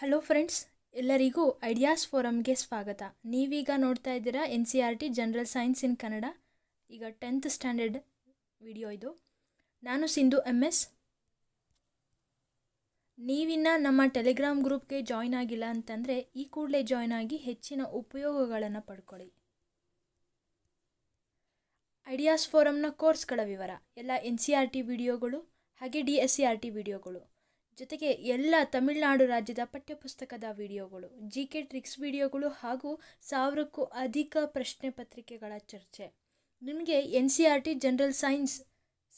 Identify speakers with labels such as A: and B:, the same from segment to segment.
A: hello friends ಎಲ್ಲರಿಗೂ ideas ಫೋರಮ್ಗೆ ಸ್ವಾಗತ ನೀವೀಗ ನೋಡ್ತಾ ಇದ್ದೀರಾ N C R T general science in Kannada ಈಗ ಟೆಂತ್ ಸ್ಟ್ಯಾಂಡರ್ಡ್ ವಿಡಿಯೋ ಇದು ನಾನು ಸಿಂಧು ಎಮ್ ಎಸ್ ನೀವಿನ್ನ ನಮ್ಮ ಟೆಲಿಗ್ರಾಮ್ ಗ್ರೂಪ್ಗೆ ಜಾಯ್ನ್ ಆಗಿಲ್ಲ ಅಂತಂದರೆ ಈ ಕೂಡಲೇ ಜಾಯ್ನ್ ಆಗಿ ಹೆಚ್ಚಿನ ಉಪಯೋಗಗಳನ್ನು ಪಡ್ಕೊಳ್ಳಿ ಐಡಿಯಾಸ್ ಫೋರಮ್ನ ಕೋರ್ಸ್ಗಳ ವಿವರ ಎಲ್ಲ ಎನ್ ಸಿ ಆರ್ ಟಿ ವಿಡಿಯೋಗಳು ಹಾಗೆ D S C R T ವಿಡಿಯೋಗಳು ಜೊತೆಗೆ ಎಲ್ಲ ತಮಿಳುನಾಡು ರಾಜ್ಯದ ಪಠ್ಯಪುಸ್ತಕದ ವಿಡಿಯೋಗಳು ಜಿ ಕೆ ಟ್ರಿಕ್ಸ್ ವಿಡಿಯೋಗಳು ಹಾಗೂ ಸಾವಿರಕ್ಕೂ ಅಧಿಕ ಪ್ರಶ್ನೆ ಪತ್ರಿಕೆಗಳ ಚರ್ಚೆ ನಿಮಗೆ N C R T general science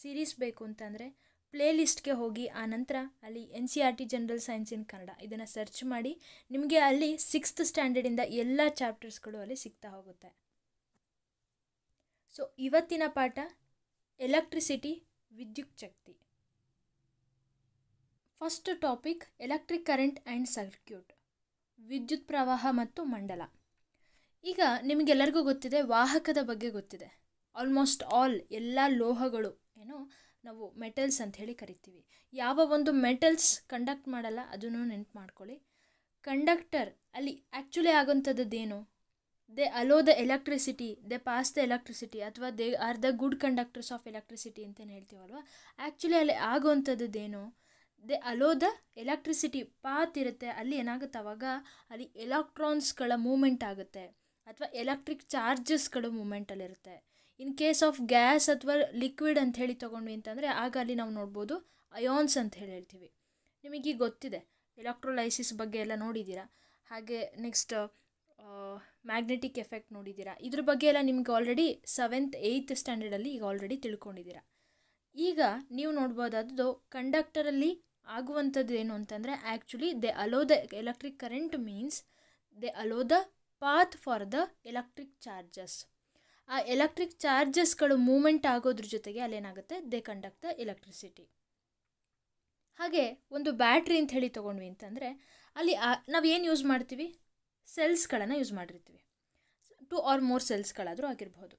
A: series ಬೇಕು ಅಂತಂದರೆ ಪ್ಲೇಲಿಸ್ಟ್ಗೆ ಹೋಗಿ ಆ ನಂತರ ಅಲ್ಲಿ N C R T general science in Kannada ಇದನ್ನು ಸರ್ಚ್ ಮಾಡಿ ನಿಮಗೆ ಅಲ್ಲಿ ಸಿಕ್ಸ್ತ್ ಸ್ಟ್ಯಾಂಡರ್ಡಿಂದ ಎಲ್ಲ ಚಾಪ್ಟರ್ಸ್ಗಳು ಅಲ್ಲಿ ಸಿಗ್ತಾ ಹೋಗುತ್ತೆ ಸೊ ಇವತ್ತಿನ ಪಾಠ ಎಲೆಕ್ಟ್ರಿಸಿಟಿ ವಿದ್ಯುತ್ ಶಕ್ತಿ first topic electric current and circuit ವಿದ್ಯುತ್ ಪ್ರವಾಹ ಮತ್ತು ಮಂಡಲ ಈಗ ನಿಮಗೆಲ್ಲರಿಗೂ ಗೊತ್ತಿದೆ ವಾಹಕದ ಬಗ್ಗೆ ಗೊತ್ತಿದೆ ಆಲ್ಮೋಸ್ಟ್ ಆಲ್ ಎಲ್ಲ ಲೋಹಗಳು ಏನು ನಾವು ಮೆಟಲ್ಸ್ ಅಂತ ಹೇಳಿ ಕರಿತೀವಿ ಯಾವ ಒಂದು ಮೆಟಲ್ಸ್ ಕಂಡಕ್ಟ್ ಮಾಡಲ್ಲ ಅದನ್ನು ನೆನ್ಪು ಮಾಡ್ಕೊಳ್ಳಿ ಕಂಡಕ್ಟರ್ ಅಲ್ಲಿ ಆ್ಯಕ್ಚುಲಿ ಆಗೋಂಥದ್ದೇನು they allow the electricity they pass the electricity ಅಥವಾ they are the good conductors of electricity ಅಂತೇನು ಹೇಳ್ತೀವಲ್ವ ಆ್ಯಕ್ಚುಲಿ ಅಲ್ಲಿ ಆಗೋವಂಥದ್ದೇನು they allow the electricity path ಇರುತ್ತೆ ಅಲ್ಲಿ ಏನಾಗುತ್ತೆ ಅವಾಗ ಅಲ್ಲಿ ಎಲೆಕ್ಟ್ರಾನ್ಸ್ಗಳ ಮೂಮೆಂಟ್ ಆಗುತ್ತೆ ಅಥವಾ ಎಲೆಕ್ಟ್ರಿಕ್ ಚಾರ್ಜಸ್ಗಳು ಮೂಮೆಂಟಲ್ಲಿರುತ್ತೆ ಇನ್ ಕೇಸ್ ಆಫ್ ಗ್ಯಾಸ್ ಅಥವಾ ಲಿಕ್ವಿಡ್ ಅಂತ ಹೇಳಿ ತೊಗೊಂಡ್ವಿ ಅಂತಂದರೆ ಆಗ ಅಲ್ಲಿ ನಾವು ನೋಡ್ಬೋದು ಅಯಾನ್ಸ್ ಅಂತ ಹೇಳಿ ಹೇಳ್ತೀವಿ ನಿಮಗೆ ಗೊತ್ತಿದೆ ಎಲೆಕ್ಟ್ರೋಲೈಸಿಸ್ ಬಗ್ಗೆ ಎಲ್ಲ ನೋಡಿದ್ದೀರಾ ಹಾಗೆ ನೆಕ್ಸ್ಟ್ ಮ್ಯಾಗ್ನೆಟಿಕ್ ಎಫೆಕ್ಟ್ ನೋಡಿದ್ದೀರಾ ಇದ್ರ ಬಗ್ಗೆ ಎಲ್ಲ ನಿಮ್ಗೆ ಆಲ್ರೆಡಿ ಸೆವೆಂತ್ ಏಯ್ತ್ ಸ್ಟ್ಯಾಂಡರ್ಡಲ್ಲಿ ಈಗ ಆಲ್ರೆಡಿ ತಿಳ್ಕೊಂಡಿದ್ದೀರಾ ಈಗ ನೀವು ನೋಡ್ಬೋದಾದ್ದು ಕಂಡಕ್ಟರಲ್ಲಿ ಆಗುವಂಥದ್ದು ಏನು ಅಂತಂದರೆ actually they allow the electric current means they allow the path for the electric charges ಆ ಎಲೆಕ್ಟ್ರಿಕ್ ಚಾರ್ಜಸ್ಗಳು ಮೂಮೆಂಟ್ ಆಗೋದ್ರ ಜೊತೆಗೆ ಅಲ್ಲೇನಾಗುತ್ತೆ ದೇ ಕಂಡಕ್ಟ್ ದ ಎಲೆಕ್ಟ್ರಿಸಿಟಿ ಹಾಗೆ ಒಂದು ಬ್ಯಾಟ್ರಿ ಅಂತ ಹೇಳಿ ತೊಗೊಂಡ್ವಿ ಅಂತಂದರೆ ಅಲ್ಲಿ ನಾವು ಏನು ಯೂಸ್ ಮಾಡ್ತೀವಿ ಸೆಲ್ಸ್ಗಳನ್ನು ಯೂಸ್ ಮಾಡಿರ್ತೀವಿ ಟು ಆರ್ ಮೋರ್ ಸೆಲ್ಸ್ಗಳಾದರೂ ಆಗಿರ್ಬೋದು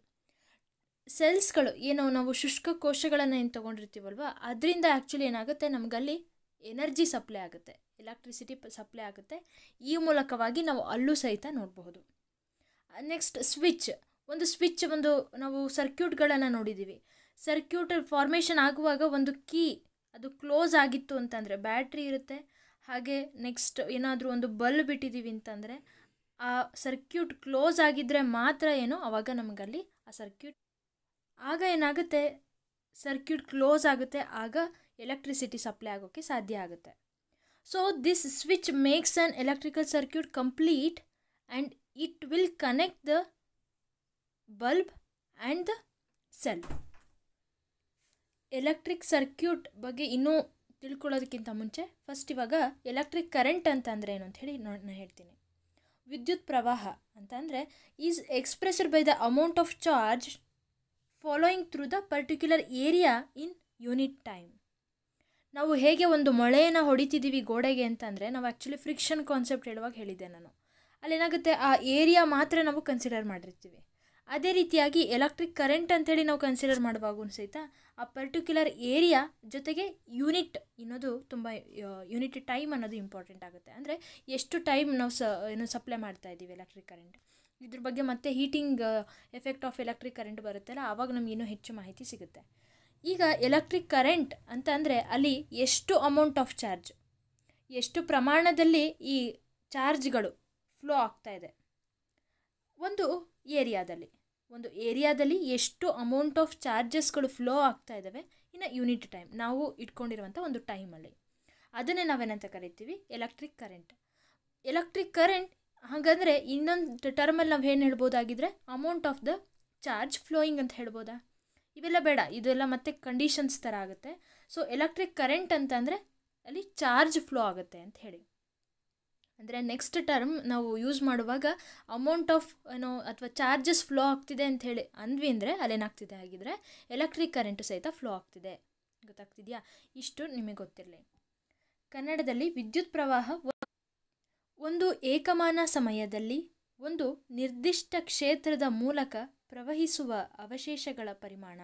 A: ಸೆಲ್ಸ್ಗಳು ಏನೋ ನಾವು ಶುಷ್ಕ ಕೋಶಗಳನ್ನು ಏನು ತೊಗೊಂಡಿರ್ತೀವಲ್ವ ಅದರಿಂದ ಆ್ಯಕ್ಚುಲಿ ಏನಾಗುತ್ತೆ ನಮಗಲ್ಲಿ ಎನರ್ಜಿ ಸಪ್ಲೈ ಆಗುತ್ತೆ ಎಲೆಕ್ಟ್ರಿಸಿಟಿ ಸಪ್ಲೈ ಆಗುತ್ತೆ ಈ ಮೂಲಕವಾಗಿ ನಾವು ಅಲ್ಲೂ ಸಹಿತ ನೋಡಬಹುದು ನೆಕ್ಸ್ಟ್ ಸ್ವಿಚ್ ಒಂದು ಸ್ವಿಚ್ ಒಂದು ನಾವು ಸರ್ಕ್ಯೂಟ್ಗಳನ್ನು ನೋಡಿದ್ದೀವಿ ಸರ್ಕ್ಯೂಟ್ ಫಾರ್ಮೇಷನ್ ಆಗುವಾಗ ಒಂದು ಕೀ ಅದು ಕ್ಲೋಸ್ ಆಗಿತ್ತು ಅಂತಂದರೆ ಬ್ಯಾಟ್ರಿ ಇರುತ್ತೆ ಹಾಗೆ ನೆಕ್ಸ್ಟ್ ಏನಾದರೂ ಒಂದು ಬಲ್ ಬಿಟ್ಟಿದ್ದೀವಿ ಅಂತಂದರೆ ಆ ಸರ್ಕ್ಯೂಟ್ ಕ್ಲೋಸ್ ಆಗಿದ್ದರೆ ಮಾತ್ರ ಏನು ಆವಾಗ ನಮಗಲ್ಲಿ ಆ ಸರ್ಕ್ಯೂಟ್ ಆಗ ಏನಾಗುತ್ತೆ ಸರ್ಕ್ಯೂಟ್ ಕ್ಲೋಸ್ ಆಗುತ್ತೆ ಆಗ ಎಲೆಕ್ಟ್ರಿಸಿಟಿ ಸಪ್ಲೈ ಆಗೋಕ್ಕೆ ಸಾಧ್ಯ ಆಗುತ್ತೆ so this switch makes an electrical circuit complete and it will connect the bulb and the cell electric circuit ಬಗ್ಗೆ ಇನ್ನೂ ತಿಳ್ಕೊಳ್ಳೋದಕ್ಕಿಂತ ಮುಂಚೆ ಫಸ್ಟ್ ಇವಾಗ ಎಲೆಕ್ಟ್ರಿಕ್ ಕರೆಂಟ್ ಅಂತಂದರೆ ಏನು ಅಂತ ಹೇಳಿ ನಾನು ಹೇಳ್ತೀನಿ ವಿದ್ಯುತ್ ಪ್ರವಾಹ ಅಂತಂದರೆ is expressed by the amount of charge following through the particular area in unit time ನಾವು ಹೇಗೆ ಒಂದು ಮೊಳೆಯನ್ನು ಹೊಡಿತಿದ್ದೀವಿ ಗೋಡೆಗೆ ಅಂತಂದರೆ ನಾವು ಆ್ಯಕ್ಚುಲಿ ಫ್ರಿಕ್ಷನ್ ಕಾನ್ಸೆಪ್ಟ್ ಹೇಳುವಾಗ ಹೇಳಿದ್ದೆ ನಾನು ಅಲ್ಲೇನಾಗುತ್ತೆ ಆ ಏರಿಯಾ ಮಾತ್ರ ನಾವು ಕನ್ಸಿಡರ್ ಮಾಡಿರ್ತೀವಿ ಅದೇ ರೀತಿಯಾಗಿ ಎಲೆಕ್ಟ್ರಿಕ್ ಕರೆಂಟ್ ಅಂಥೇಳಿ ನಾವು ಕನ್ಸಿಡರ್ ಮಾಡುವಾಗೂ ಸಹಿತ ಆ ಪರ್ಟಿಕ್ಯುಲರ್ ಏರಿಯಾ ಜೊತೆಗೆ ಯೂನಿಟ್ ಇನ್ನೋದು ತುಂಬ ಯೂನಿಟ್ ಟೈಮ್ ಅನ್ನೋದು ಇಂಪಾರ್ಟೆಂಟ್ ಆಗುತ್ತೆ ಅಂದರೆ ಎಷ್ಟು ಟೈಮ್ ನಾವು ಸ ಏನು ಸಪ್ಲೈ ಮಾಡ್ತಾ ಇದ್ದೀವಿ ಎಲೆಕ್ಟ್ರಿಕ್ ಕರೆಂಟ್ ಇದ್ರ ಬಗ್ಗೆ ಮತ್ತೆ heating effect of electric current ಬರುತ್ತಲ್ಲ ಆವಾಗ ನಮಗಿನ್ನೂ ಹೆಚ್ಚು ಮಾಹಿತಿ ಸಿಗುತ್ತೆ ಈಗ ಎಲೆಕ್ಟ್ರಿಕ್ ಕರೆಂಟ್ ಅಂತ ಅಂದರೆ ಅಲ್ಲಿ ಎಷ್ಟು ಅಮೌಂಟ್ ಆಫ್ ಚಾರ್ಜ್ ಎಷ್ಟು ಪ್ರಮಾಣದಲ್ಲಿ ಈ ಚಾರ್ಜ್ಗಳು ಫ್ಲೋ ಆಗ್ತಾ ಇದೆ ಒಂದು ಏರಿಯಾದಲ್ಲಿ ಒಂದು ಏರಿಯಾದಲ್ಲಿ ಎಷ್ಟು ಅಮೌಂಟ್ ಆಫ್ ಚಾರ್ಜಸ್ಗಳು ಫ್ಲೋ ಆಗ್ತಾ ಇದ್ದಾವೆ ಇನ್ನು ಯೂನಿಟ್ ಟೈಮ್ ನಾವು ಇಟ್ಕೊಂಡಿರುವಂಥ ಒಂದು ಟೈಮಲ್ಲಿ ಅದನ್ನೇ ನಾವೇನಂತ ಕರಿತೀವಿ ಎಲೆಕ್ಟ್ರಿಕ್ ಕರೆಂಟ್ ಎಲೆಕ್ಟ್ರಿಕ್ ಕರೆಂಟ್ ಹಾಗಂದರೆ ಇನ್ನೊಂದು ಟರ್ಮಲ್ಲಿ ನಾವು ಏನು ಹೇಳ್ಬೋದಾಗಿದ್ದರೆ amount of the charge flowing ಅಂತ ಹೇಳ್ಬೋದಾ ಇವೆಲ್ಲ ಬೇಡ ಇದೆಲ್ಲ ಮತ್ತೆ ಕಂಡೀಷನ್ಸ್ ಥರ ಆಗುತ್ತೆ ಸೊ ಎಲೆಕ್ಟ್ರಿಕ್ ಕರೆಂಟ್ ಅಂತಂದರೆ ಅಲ್ಲಿ ಚಾರ್ಜ್ ಫ್ಲೋ ಆಗುತ್ತೆ ಅಂತ ಹೇಳಿ ಅಂದರೆ ನೆಕ್ಸ್ಟ್ ಟರ್ಮ್ ನಾವು ಯೂಸ್ ಮಾಡುವಾಗ ಅಮೌಂಟ್ ಆಫ್ ಏನೋ ಅಥವಾ ಚಾರ್ಜಸ್ ಫ್ಲೋ ಆಗ್ತಿದೆ ಅಂತ ಹೇಳಿ ಅಂದ್ವಿ ಅಂದರೆ ಅಲ್ಲೇನಾಗ್ತಿದೆ ಹಾಗಿದ್ರೆ ಎಲೆಕ್ಟ್ರಿಕ್ ಕರೆಂಟು ಸಹಿತ ಫ್ಲೋ ಆಗ್ತಿದೆ ಗೊತ್ತಾಗ್ತಿದೆಯಾ ಇಷ್ಟು ನಿಮಗೆ ಗೊತ್ತಿರಲಿ ಕನ್ನಡದಲ್ಲಿ ವಿದ್ಯುತ್ ಪ್ರವಾಹ ಒಂದು ಏಕಮಾನ ಸಮಯದಲ್ಲಿ ಒಂದು ನಿರ್ದಿಷ್ಟ ಕ್ಷೇತ್ರದ ಮೂಲಕ ಪ್ರವಹಿಸುವ ಅವಶೇಷಗಳ ಪರಿಮಾಣ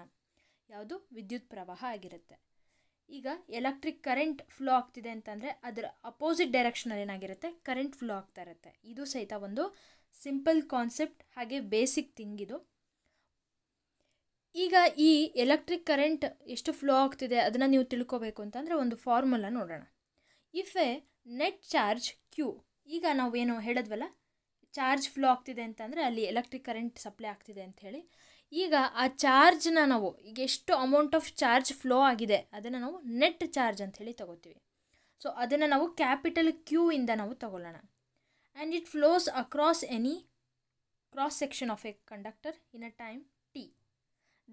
A: ಯಾವುದು ವಿದ್ಯುತ್ ಪ್ರವಾಹ ಆಗಿರುತ್ತೆ ಈಗ ಎಲೆಕ್ಟ್ರಿಕ್ ಕರೆಂಟ್ ಫ್ಲೋ ಆಗ್ತಿದೆ ಅಂತಂದರೆ ಅದರ ಅಪೋಸಿಟ್ ಡೈರೆಕ್ಷನಲ್ಲಿ ಏನಾಗಿರುತ್ತೆ ಕರೆಂಟ್ ಫ್ಲೋ ಆಗ್ತಾ ಇರುತ್ತೆ ಇದು ಸಹಿತ ಒಂದು ಸಿಂಪಲ್ ಕಾನ್ಸೆಪ್ಟ್ ಹಾಗೆ ಬೇಸಿಕ್ ಥಿಂಗ್ ಇದು ಈಗ ಈ ಎಲೆಕ್ಟ್ರಿಕ್ ಕರೆಂಟ್ ಎಷ್ಟು ಫ್ಲೋ ಆಗ್ತಿದೆ ಅದನ್ನು ನೀವು ತಿಳ್ಕೋಬೇಕು ಅಂತಂದರೆ ಒಂದು ಫಾರ್ಮುಲಾ ನೋಡೋಣ if a net charge Q ಈಗ ನಾವು ಏನು ಹೇಳಿದ್ವಲ್ಲ ಚಾರ್ಜ್ ಫ್ಲೋ ಆಗ್ತಿದೆ ಅಂತಂದರೆ ಅಲ್ಲಿ ಎಲೆಕ್ಟ್ರಿಕ್ ಕರೆಂಟ್ ಸಪ್ಲೈ ಆಗ್ತಿದೆ ಅಂಥೇಳಿ ಈಗ ಆ ಚಾರ್ಜ್ನ ನಾವು ಈಗ ಎಷ್ಟು ಅಮೌಂಟ್ ಆಫ್ ಚಾರ್ಜ್ ಫ್ಲೋ ಆಗಿದೆ ಅದನ್ನು ನಾವು ನೆಟ್ ಚಾರ್ಜ್ ಅಂಥೇಳಿ ತಗೋತೀವಿ ಸೊ ಅದನ್ನು ನಾವು ಕ್ಯಾಪಿಟಲ್ ಕ್ಯೂ ಇಂದ ನಾವು ತಗೊಳ್ಳೋಣ and it flows across any cross section of a conductor in a time T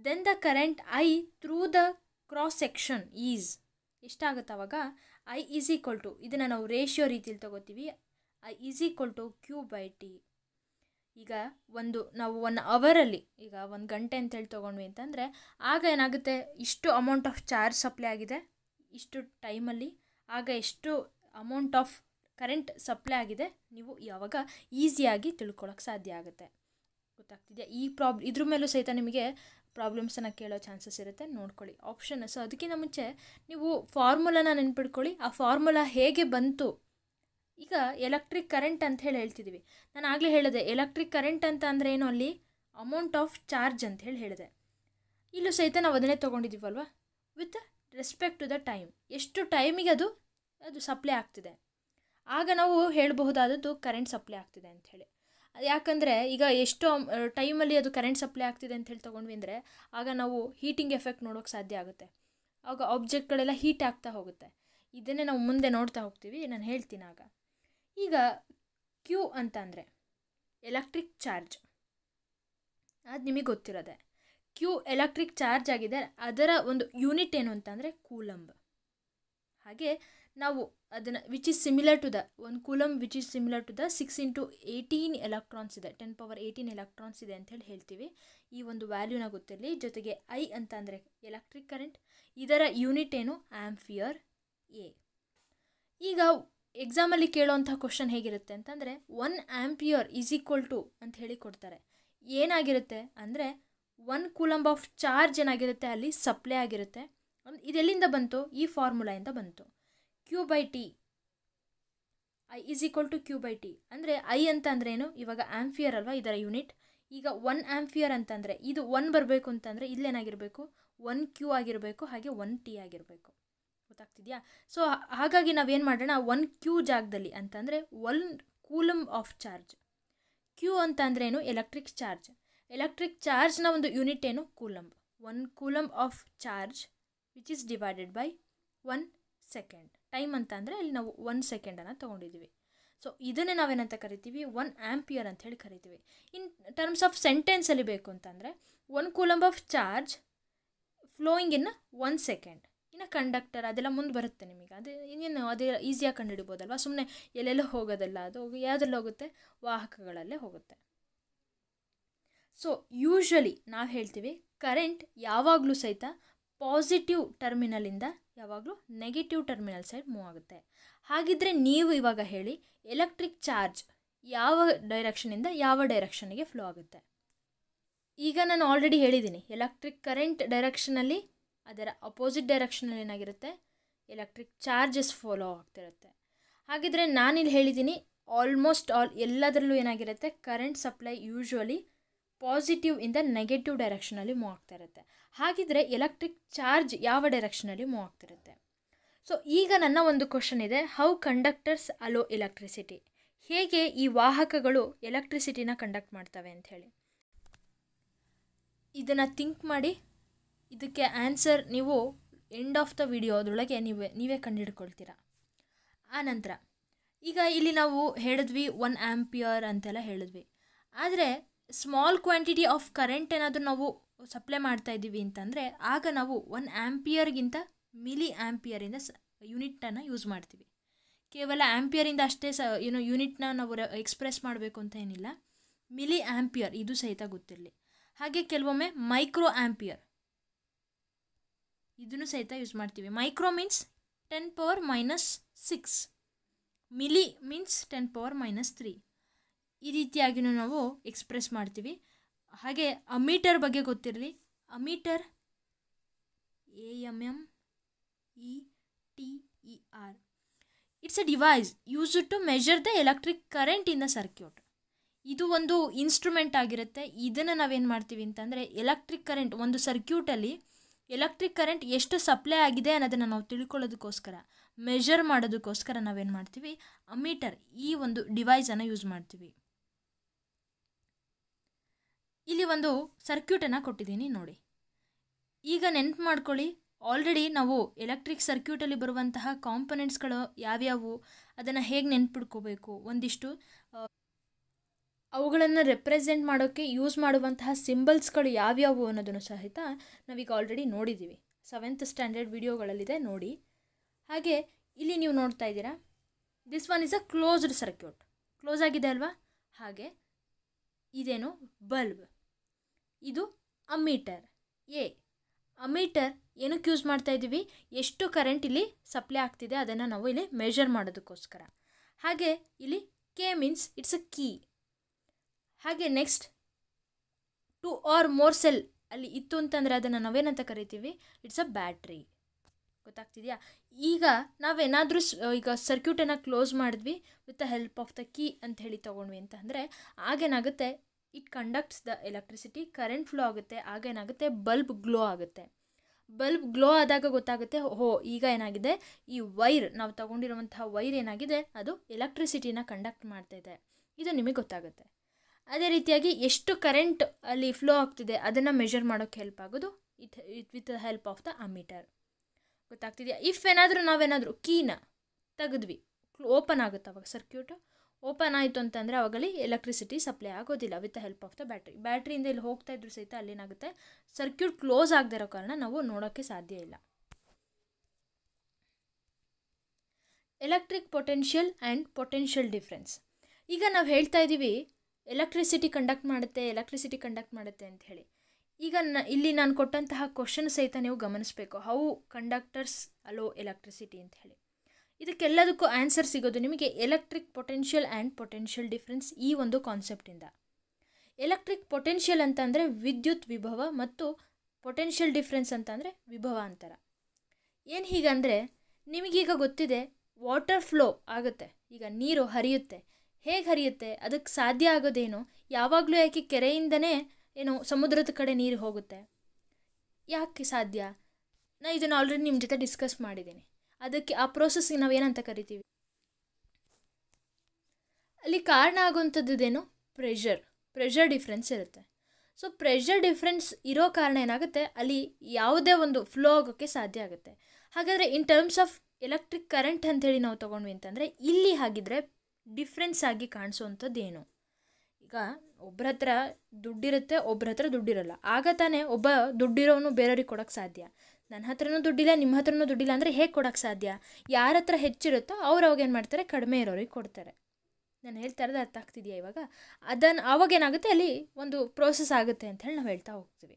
A: then the current I through the cross section is ಎಷ್ಟಾಗುತ್ತೆ ಅವಾಗ ಐ ಈಸ್ ಈಕ್ವಲ್ ಟು ಇದನ್ನು ನಾವು ರೇಷಿಯೋ ರೀತಿಯಲ್ಲಿ ತಗೋತೀವಿ is equal to Q by T ಈಗ ಒಂದು ನಾವು one ಅವರಲ್ಲಿ ಈಗ ಒಂದು ಗಂಟೆ ಅಂತೇಳಿ ತೊಗೊಂಡ್ವಿ ಅಂತಂದರೆ ಆಗ ಏನಾಗುತ್ತೆ ಇಷ್ಟು ಅಮೌಂಟ್ ಆಫ್ ಚಾರ್ಜ್ ಸಪ್ಲೈ ಆಗಿದೆ ಇಷ್ಟು ಟೈಮಲ್ಲಿ ಆಗ ಎಷ್ಟು ಅಮೌಂಟ್ ಆಫ್ ಕರೆಂಟ್ ಸಪ್ಲೈ ಆಗಿದೆ ನೀವು ಯಾವಾಗ ಈಸಿಯಾಗಿ ತಿಳ್ಕೊಳ್ಳೋಕೆ ಸಾಧ್ಯ ಆಗುತ್ತೆ ಗೊತ್ತಾಗ್ತಿದೆಯಾ ಈ ಪ್ರಾಬ್ ಇದ್ರ ಮೇಲೂ ಸಹಿತ ನಿಮಗೆ ಪ್ರಾಬ್ಲಮ್ಸನ್ನು ಕೇಳೋ ಚಾನ್ಸಸ್ ಇರುತ್ತೆ ನೋಡ್ಕೊಳ್ಳಿ ಆಪ್ಷನ್ ಸೊ ಅದಕ್ಕಿಂತ ಮುಂಚೆ ನೀವು ಫಾರ್ಮುಲಾನ ನೆನ್ಪಿಡ್ಕೊಳ್ಳಿ ಆ ಫಾರ್ಮುಲಾ ಹೇಗೆ ಬಂತು ಈಗ ಎಲೆಕ್ಟ್ರಿಕ್ ಕರೆಂಟ್ ಅಂತ ಹೇಳಿ ಹೇಳ್ತಿದ್ದೀವಿ ನಾನು ಆಗಲೇ ಹೇಳಿದೆ ಎಲೆಕ್ಟ್ರಿಕ್ ಕರೆಂಟ್ ಅಂತ ಅಂದರೆ ಏನು ಅಲ್ಲಿ ಅಮೌಂಟ್ ಆಫ್ ಚಾರ್ಜ್ ಅಂತ ಹೇಳಿ ಹೇಳಿದೆ ಇಲ್ಲೂ ಸಹಿತ ನಾವು ಅದನ್ನೇ ತೊಗೊಂಡಿದ್ದೀವಲ್ವ with respect to the time ಎಷ್ಟು ಟೈಮಿಗೆ ಅದು ಅದು ಸಪ್ಲೈ ಆಗ್ತಿದೆ ಆಗ ನಾವು ಹೇಳಬಹುದಾದದ್ದು ಕರೆಂಟ್ ಸಪ್ಲೈ ಆಗ್ತಿದೆ ಅಂಥೇಳಿ ಯಾಕಂದರೆ ಈಗ ಎಷ್ಟು ಟೈಮಲ್ಲಿ ಅದು ಕರೆಂಟ್ ಸಪ್ಲೈ ಆಗ್ತಿದೆ ಅಂತ ಹೇಳಿ ತೊಗೊಂಡ್ವಿ ಅಂದರೆ ಆಗ ನಾವು ಹೀಟಿಂಗ್ ಎಫೆಕ್ಟ್ ನೋಡೋಕ್ಕೆ ಸಾಧ್ಯ ಆಗುತ್ತೆ ಆಗ ಆಬ್ಜೆಕ್ಟ್ಗಳೆಲ್ಲ ಹೀಟ್ ಆಗ್ತಾ ಹೋಗುತ್ತೆ ಇದನ್ನೇ ನಾವು ಮುಂದೆ ನೋಡ್ತಾ ಹೋಗ್ತೀವಿ ನಾನು ಹೇಳ್ತೀನಿ ಆಗ ಈಗ ಕ್ಯೂ ಅಂತಂದರೆ ಎಲೆಕ್ಟ್ರಿಕ್ ಚಾರ್ಜ್ ಅದು ನಿಮಗೆ ಗೊತ್ತಿರೋದೆ ಕ್ಯೂ ಎಲೆಕ್ಟ್ರಿಕ್ ಚಾರ್ಜ್ ಆಗಿದೆ ಅದರ ಒಂದು ಯೂನಿಟ್ ಏನು ಅಂತಂದರೆ ಕೂಲಂಬ್ ಹಾಗೆ ನಾವು ಅದನ್ನು which is similar to the ಒಂದು coulomb which is similar to the six into eighteen electrons ಇದೆ ಟೆನ್ ಪವರ್ ಏಯ್ಟೀನ್ ಎಲೆಕ್ಟ್ರಾನ್ಸ್ ಇದೆ ಅಂತೇಳಿ ಹೇಳ್ತೀವಿ ಈ ಒಂದು ವ್ಯಾಲ್ಯೂನ ಗೊತ್ತಿರಲಿ ಜೊತೆಗೆ ಐ ಅಂತ ಅಂದರೆ ಎಲೆಕ್ಟ್ರಿಕ್ ಕರೆಂಟ್ ಇದರ ಯೂನಿಟ್ ಏನು ಆ್ಯಂಫಿಯರ್ ಎ ಈಗ ಎಕ್ಸಾಮಲ್ಲಿ ಕೇಳುವಂಥ ಕ್ವಶನ್ ಹೇಗಿರುತ್ತೆ ಅಂತಂದರೆ one ampere is equal to ಅಂತ ಹೇಳಿ ಕೊಡ್ತಾರೆ ಏನಾಗಿರುತ್ತೆ ಅಂದರೆ ಒನ್ ಕೂಲಂಬ್ ಆಫ್ ಚಾರ್ಜ್ ಏನಾಗಿರುತ್ತೆ ಅಲ್ಲಿ ಸಪ್ಲೈ ಆಗಿರುತ್ತೆ ಇದೆಲ್ಲಿಂದ ಬಂತು ಈ ಫಾರ್ಮುಲಾಯಿಂದ ಬಂತು Q by T I is equal to Q by T ಅಂದರೆ ಐ ಅಂತ ಅಂದರೆ ಏನು ಇವಾಗ ಆ್ಯಂಪಿಯರ್ ಅಲ್ವಾ ಇದರ ಯೂನಿಟ್ ಈಗ ಒನ್ ಆ್ಯಂಪಿಯರ್ ಅಂತಂದರೆ ಇದು ಒನ್ ಬರಬೇಕು ಅಂತಂದರೆ ಇಲ್ಲೇನಾಗಿರಬೇಕು ಒನ್ ಕ್ಯೂ ಆಗಿರಬೇಕು ಹಾಗೆ ಒನ್ ಟಿ ಆಗಿರಬೇಕು ಗೊತ್ತಾಗ್ತಿದೆಯಾ ಸೊ ಹಾಗಾಗಿ ನಾವೇನು ಮಾಡೋಣ ಒನ್ ಕ್ಯೂ ಜಾಗದಲ್ಲಿ ಅಂತಂದರೆ one coulomb of charge Q ಅಂತ ಏನು ಎಲೆಕ್ಟ್ರಿಕ್ ಚಾರ್ಜ್ ಎಲೆಕ್ಟ್ರಿಕ್ ಚಾರ್ಜ್ನ ಒಂದು ಯೂನಿಟ್ ಏನು coulomb one coulomb of charge which is divided by one second time ಅಂತ ಅಂದರೆ ಇಲ್ಲಿ ನಾವು ಒನ್ ಸೆಕೆಂಡನ್ನು ತೊಗೊಂಡಿದ್ದೀವಿ ಸೊ ಇದನ್ನೇ ನಾವೇನಂತ ಕರಿತೀವಿ ಒನ್ ಆ್ಯಂಪಿಯರ್ ಅಂತ ಹೇಳಿ ಕರಿತೀವಿ ಇನ್ ಟರ್ಮ್ಸ್ ಆಫ್ ಸೆಂಟೆನ್ಸಲ್ಲಿ ಬೇಕು ಅಂತಂದರೆ one coulomb of charge flowing in one second conductor ಅದೆಲ್ಲ ಮುಂದೆ ಬರುತ್ತೆ ನಿಮಗೆ ಅದು ಇನ್ನೇನು ಅದೇ ಈಸಿಯಾಗಿ ಕಂಡುಹಿಡ್ಬೋದಲ್ವ ಸುಮ್ಮನೆ ಎಲ್ಲೆಲ್ಲೋ ಹೋಗೋದಲ್ಲ ಅದು ಯಾವುದ್ರಲ್ಲಿ ಹೋಗುತ್ತೆ ವಾಹಕಗಳಲ್ಲೇ ಹೋಗುತ್ತೆ ಸೊ ಯೂಶ್ವಲಿ ನಾವು ಹೇಳ್ತೀವಿ ಕರೆಂಟ್ ಯಾವಾಗಲೂ ಸಹಿತ ಪಾಸಿಟಿವ್ ಟರ್ಮಿನಲಿಂದ ಯಾವಾಗಲೂ ನೆಗೆಟಿವ್ ಟರ್ಮಿನಲ್ ಸೈಡ್ ಮೂವ್ ಆಗುತ್ತೆ ಹಾಗಿದ್ದರೆ ನೀವು ಇವಾಗ ಹೇಳಿ ಎಲೆಕ್ಟ್ರಿಕ್ ಚಾರ್ಜ್ ಯಾವ ಡೈರೆಕ್ಷನಿಂದ ಯಾವ ಡೈರೆಕ್ಷನಿಗೆ ಫ್ಲೋ ಆಗುತ್ತೆ ಈಗ ನಾನು ಆಲ್ರೆಡಿ ಹೇಳಿದ್ದೀನಿ ಎಲೆಕ್ಟ್ರಿಕ್ ಕರೆಂಟ್ ಡೈರೆಕ್ಷನಲ್ಲಿ ಅದರ ಅಪೋಸಿಟ್ ಡೈರೆಕ್ಷನಲ್ಲಿ ಏನಾಗಿರುತ್ತೆ ಎಲೆಕ್ಟ್ರಿಕ್ ಚಾರ್ಜಸ್ ಫಾಲೋ ಆಗ್ತಿರುತ್ತೆ ಹಾಗಿದ್ರೆ ನಾನಿಲ್ಲಿ ಹೇಳಿದ್ದೀನಿ ಆಲ್ಮೋಸ್ಟ್ ಆಲ್ ಎಲ್ಲದರಲ್ಲೂ ಏನಾಗಿರುತ್ತೆ ಕರೆಂಟ್ ಸಪ್ಲೈ ಯೂಶ್ವಲಿ ಪಾಸಿಟಿವ್ ಇಂದ ನೆಗೆಟಿವ್ ಡೈರೆಕ್ಷನಲ್ಲಿ ಮೂವ್ ಆಗ್ತಾ ಇರುತ್ತೆ ಹಾಗಿದ್ರೆ ಎಲೆಕ್ಟ್ರಿಕ್ ಚಾರ್ಜ್ ಯಾವ ಡೈರೆಕ್ಷನಲ್ಲಿ ಮೂವ್ ಆಗ್ತಿರುತ್ತೆ ಸೊ ಈಗ ನನ್ನ ಒಂದು ಕ್ವಶನ್ ಇದೆ ಹೌ ಕಂಡಕ್ಟರ್ಸ್ ಅಲೋ ಎಲೆಕ್ಟ್ರಿಸಿಟಿ ಹೇಗೆ ಈ ವಾಹಕಗಳು ಎಲೆಕ್ಟ್ರಿಸಿಟಿನ ಕಂಡಕ್ಟ್ ಮಾಡ್ತವೆ ಅಂಥೇಳಿ ಇದನ್ನು ಥಿಂಕ್ ಮಾಡಿ ಇದಕ್ಕೆ ಆನ್ಸರ್ ನೀವು ಎಂಡ್ ಆಫ್ ದ ವಿಡಿಯೋ ಅದರೊಳಗೆ ನೀವೇ ನೀವೇ ಕಂಡುಹಿಡ್ಕೊಳ್ತೀರ ಆನಂತರ ಈಗ ಇಲ್ಲಿ ನಾವು ಹೇಳಿದ್ವಿ ಒನ್ ಆ್ಯಂಪಿಯರ್ ಅಂತೆಲ್ಲ ಹೇಳಿದ್ವಿ ಆದರೆ ಸ್ಮಾಲ್ ಕ್ವಾಂಟಿಟಿ ಆಫ್ ಕರೆಂಟ್ ಏನಾದರೂ ನಾವು ಸಪ್ಲೈ ಮಾಡ್ತಾ ಇದ್ದೀವಿ ಅಂತಂದರೆ ಆಗ ನಾವು ಒನ್ ಆ್ಯಂಪಿಯರ್ಗಿಂತ ಮಿಲಿ ಆ್ಯಂಪಿಯರಿಂದ ಸ ಯೂನಿಟನ್ನು ಯೂಸ್ ಮಾಡ್ತೀವಿ ಕೇವಲ ಆ್ಯಂಪಿಯರಿಂದ ಅಷ್ಟೇ ಸ ಏನೋ ಯೂನಿಟ್ನ ನಾವು ಎಕ್ಸ್ಪ್ರೆಸ್ ಮಾಡಬೇಕು ಅಂತ ಏನಿಲ್ಲ ಮಿಲಿ ಆ್ಯಂಪಿಯರ್ ಇದು ಸಹಿತ ಗೊತ್ತಿರಲಿ ಹಾಗೆ ಕೆಲವೊಮ್ಮೆ ಮೈಕ್ರೋ ಆ್ಯಂಪಿಯರ್ ಇದನ್ನು ಸಹಿತ ಯೂಸ್ ಮಾಡ್ತೀವಿ micro means ten power minus six milli means ten power minus three ಈ ರೀತಿಯಾಗಿಯೂ ನಾವು ಎಕ್ಸ್ಪ್ರೆಸ್ ಮಾಡ್ತೀವಿ ಹಾಗೆ ಅಮೀಟರ್ ಬಗ್ಗೆ ಗೊತ್ತಿರಲಿ ammeter A M M E T E R it's a device use to measure the electric current in the circuit ಇದು ಒಂದು instrument ಆಗಿರುತ್ತೆ ಇದನ್ನು ನಾವೇನು ಮಾಡ್ತೀವಿ ಅಂತಂದರೆ ಎಲೆಕ್ಟ್ರಿಕ್ ಕರೆಂಟ್ ಒಂದು ಸರ್ಕ್ಯೂಟಲ್ಲಿ ಎಲೆಕ್ಟ್ರಿಕ್ ಕರೆಂಟ್ ಎಷ್ಟು ಸಪ್ಲೈ ಆಗಿದೆ ಅನ್ನೋದನ್ನು ನಾವು ತಿಳ್ಕೊಳ್ಳೋದಕ್ಕೋಸ್ಕರ ಮೆಷರ್ ಮಾಡೋದಕ್ಕೋಸ್ಕರ ನಾವೇನು ಮಾಡ್ತೀವಿ ಅಮೀಟರ್ ಈ ಒಂದು ಡಿವೈಸನ್ನು ಯೂಸ್ ಮಾಡ್ತೀವಿ ಇಲ್ಲಿ ಒಂದು ಸರ್ಕ್ಯೂಟನ್ನು ಕೊಟ್ಟಿದ್ದೀನಿ ನೋಡಿ ಈಗ ನೆನ್ಪು ಮಾಡ್ಕೊಳ್ಳಿ ಆಲ್ರೆಡಿ ನಾವು ಎಲೆಕ್ಟ್ರಿಕ್ ಸರ್ಕ್ಯೂಟಲ್ಲಿ ಬರುವಂತಹ ಕಾಂಪೊನೆಂಟ್ಸ್ಗಳು ಯಾವ್ಯಾವು ಅದನ್ನು ಹೇಗೆ ನೆನ್ಪಿಡ್ಕೋಬೇಕು ಒಂದಿಷ್ಟು ಅವುಗಳನ್ನು ರೆಪ್ರೆಸೆಂಟ್ ಮಾಡೋಕ್ಕೆ ಯೂಸ್ ಮಾಡುವಂತಹ ಸಿಂಬಲ್ಸ್ಗಳು ಯಾವ್ಯಾವು ಅನ್ನೋದನ್ನು ಸಹಿತ ನಾವೀಗ ಆಲ್ರೆಡಿ ನೋಡಿದ್ದೀವಿ ಸೆವೆಂತ್ ಸ್ಟ್ಯಾಂಡರ್ಡ್ ವಿಡಿಯೋಗಳಲ್ಲಿದೆ ನೋಡಿ ಹಾಗೆ ಇಲ್ಲಿ ನೀವು ನೋಡ್ತಾ ಇದ್ದೀರಾ this one is a closed circuit close ಆಗಿದೆ ಅಲ್ವಾ ಹಾಗೆ ಇದೇನು ಬಲ್ಬ್ ಇದು ಅಮೀಟರ್ ಎ ಅಮೀಟರ್ ಏನಕ್ಕೆ ಯೂಸ್ ಮಾಡ್ತಾ ಇದ್ದೀವಿ ಎಷ್ಟು ಕರೆಂಟ್ ಇಲ್ಲಿ ಸಪ್ಲೈ ಆಗ್ತಿದೆ ಅದನ್ನು ನಾವು ಇಲ್ಲಿ ಮೆಷರ್ ಮಾಡೋದಕ್ಕೋಸ್ಕರ ಹಾಗೆ ಇಲ್ಲಿ K means it's a key ಹಾಗೆ next two or more cell ಅಲ್ಲಿ ಇತ್ತು ಅಂತಂದರೆ ಅದನ್ನು ನಾವೇನಂತ ಕರಿತೀವಿ ಇಟ್ಸ್ ಅ ಬ್ಯಾಟ್ರಿ ಗೊತ್ತಾಗ್ತಿದೆಯಾ ಈಗ ನಾವೇನಾದರೂ ಈಗ ಸರ್ಕ್ಯೂಟನ್ನು ಕ್ಲೋಸ್ ಮಾಡಿದ್ವಿ with the help of the key ಅಂತ ಹೇಳಿ ತೊಗೊಂಡ್ವಿ ಅಂತ ಅಂದರೆ ಆಗೇನಾಗುತ್ತೆ it conducts the electricity current flow ಆಗುತ್ತೆ ಆಗೇನಾಗುತ್ತೆ ಬಲ್ಬ್ ಗ್ಲೋ ಆಗುತ್ತೆ ಬಲ್ಬ್ ಗ್ಲೋ ಆದಾಗ ಗೊತ್ತಾಗುತ್ತೆ ಹೋ ಈಗ ಏನಾಗಿದೆ ಈ ವೈರ್ ನಾವು ತಗೊಂಡಿರುವಂತಹ ವೈರ್ ಏನಾಗಿದೆ ಅದು ಎಲೆಕ್ಟ್ರಿಸಿಟಿನ ಕಂಡಕ್ಟ್ ಮಾಡ್ತಾ ಇದು ನಿಮಗೆ ಗೊತ್ತಾಗುತ್ತೆ ಅದೇ ರೀತಿಯಾಗಿ ಎಷ್ಟು ಕರೆಂಟ್ ಅಲ್ಲಿ ಫ್ಲೋ ಆಗ್ತಿದೆ ಅದನ್ನು ಮೆಷರ್ ಮಾಡೋಕ್ಕೆ ಹೆಲ್ಪ್ ಆಗೋದು it it with the help of the ammeter ಗೊತ್ತಾಗ್ತಿದೆಯಾ ಇಫ್ ಏನಾದರೂ ನಾವೇನಾದರೂ ಕೀನ ತೆಗೆದ್ವಿ ಓಪನ್ ಆಗುತ್ತೆ ಅವಾಗ ಸರ್ಕ್ಯೂಟ್ ಓಪನ್ ಆಯಿತು ಅಂತಂದರೆ ಅವಾಗಲಿ ಎಲೆಕ್ಟ್ರಿಸಿಟಿ ಸಪ್ಲೈ ಆಗೋದಿಲ್ಲ with the help of the battery ಬ್ಯಾಟ್ರಿಯಿಂದ ಇಲ್ಲಿ ಹೋಗ್ತಾ ಇದ್ರೂ ಸಹಿತ ಅಲ್ಲೇನಾಗುತ್ತೆ ಸರ್ಕ್ಯೂಟ್ ಕ್ಲೋಸ್ ಆಗದಿರೋ ಕಾರಣ ನಾವು ನೋಡೋಕ್ಕೆ ಸಾಧ್ಯ ಇಲ್ಲ electric potential and potential difference ಈಗ ನಾವು ಹೇಳ್ತಾ ಇದ್ದೀವಿ ಎಲೆಕ್ಟ್ರಿಸಿಟಿ ಕಂಡಕ್ಟ್ ಮಾಡುತ್ತೆ ಎಲೆಕ್ಟ್ರಿಸಿಟಿ ಕಂಡಕ್ಟ್ ಮಾಡುತ್ತೆ ಅಂತ ಹೇಳಿ ಈಗ ನ ಇಲ್ಲಿ ನಾನು ಕೊಟ್ಟಂತಹ ಕ್ವಶನ್ ಸಹಿತ ನೀವು ಗಮನಿಸಬೇಕು ಹೌ ಕಂಡಕ್ಟರ್ಸ್ ಅಲೋ ಎಲೆಕ್ಟ್ರಿಸಿಟಿ ಅಂತ ಹೇಳಿ ಇದಕ್ಕೆಲ್ಲದಕ್ಕೂ ಆನ್ಸರ್ ಸಿಗೋದು ನಿಮಗೆ electric potential and potential difference ಈ ಒಂದು ಕಾನ್ಸೆಪ್ಟಿಂದ ಎಲೆಕ್ಟ್ರಿಕ್ ಪೊಟೆನ್ಷಿಯಲ್ ಅಂತಂದರೆ ವಿದ್ಯುತ್ ವಿಭವ ಮತ್ತು ಪೊಟೆನ್ಷಿಯಲ್ ಡಿಫ್ರೆನ್ಸ್ ಅಂತಂದರೆ ವಿಭವ ಅಂತಾರ ಏನು ಹೀಗಂದರೆ ನಿಮಗೀಗ ಗೊತ್ತಿದೆ ವಾಟರ್ ಫ್ಲೋ ಆಗುತ್ತೆ ಈಗ ನೀರು ಹರಿಯುತ್ತೆ ಹೇಗೆ ಹರಿಯುತ್ತೆ ಅದಕ್ಕೆ ಸಾಧ್ಯ ಆಗೋದೇನು ಯಾವಾಗಲೂ ಯಾಕೆ ಕೆರೆಯಿಂದನೇ ಏನು ಸಮುದ್ರದ ಕಡೆ ನೀರು ಹೋಗುತ್ತೆ ಯಾಕೆ ಸಾಧ್ಯ ನಾನು ಇದನ್ನು ಆಲ್ರೆಡಿ ನಿಮ್ಮ ಜೊತೆ ಡಿಸ್ಕಸ್ ಮಾಡಿದ್ದೀನಿ ಅದಕ್ಕೆ ಆ ಪ್ರೊಸೆಸ್ಗೆ ನಾವು ಏನಂತ ಕರಿತೀವಿ ಅಲ್ಲಿ ಕಾರಣ ಆಗುವಂಥದ್ದೇನು ಪ್ರೆಷರ್ ಪ್ರೆಷರ್ ಡಿಫ್ರೆನ್ಸ್ ಇರುತ್ತೆ ಸೊ ಪ್ರೆಷರ್ ಡಿಫ್ರೆನ್ಸ್ ಇರೋ ಕಾರಣ ಏನಾಗುತ್ತೆ ಅಲ್ಲಿ ಯಾವುದೇ ಒಂದು ಫ್ಲೋ ಆಗೋಕ್ಕೆ ಸಾಧ್ಯ ಆಗುತ್ತೆ ಹಾಗಾದರೆ in terms of electric current ಅಂಥೇಳಿ ನಾವು ತೊಗೊಂಡ್ವಿ ಅಂತಂದರೆ ಇಲ್ಲಿ ಹಾಗಿದ್ರೆ ಡಿಫ್ರೆನ್ಸ್ ಆಗಿ ಏನು ಈಗ ಒಬ್ಬರ ಹತ್ರ ದುಡ್ಡಿರುತ್ತೆ ಒಬ್ಬರ ಹತ್ರ ದುಡ್ಡಿರಲ್ಲ ಆಗ ತಾನೇ ಒಬ್ಬ ದುಡ್ಡಿರೋನು ಬೇರೆಯವ್ರಿಗೆ ಕೊಡೋಕ್ಕೆ ಸಾಧ್ಯ ನನ್ನ ಹತ್ರನೂ ದುಡ್ಡಿಲ್ಲ ನಿಮ್ಮ ಹತ್ರನೂ ದುಡ್ಡಿಲ್ಲ ಅಂದರೆ ಹೇಗೆ ಕೊಡೋಕ್ಕೆ ಸಾಧ್ಯ ಯಾರ ಹತ್ರ ಹೆಚ್ಚಿರುತ್ತೋ ಅವ್ರು ಅವಾಗೇನು ಮಾಡ್ತಾರೆ ಕಡಿಮೆ ಇರೋರಿಗೆ ಕೊಡ್ತಾರೆ ನಾನು ಹೇಳ್ತಾ ಇರೋದು ಅರ್ಥ ಆಗ್ತಿದೆಯಾ ಇವಾಗ ಅದನ್ನು ಅವಾಗೇನಾಗುತ್ತೆ ಅಲ್ಲಿ ಒಂದು ಪ್ರೋಸೆಸ್ ಆಗುತ್ತೆ ಅಂತ ಹೇಳಿ ನಾವು ಹೇಳ್ತಾ ಹೋಗ್ತೀವಿ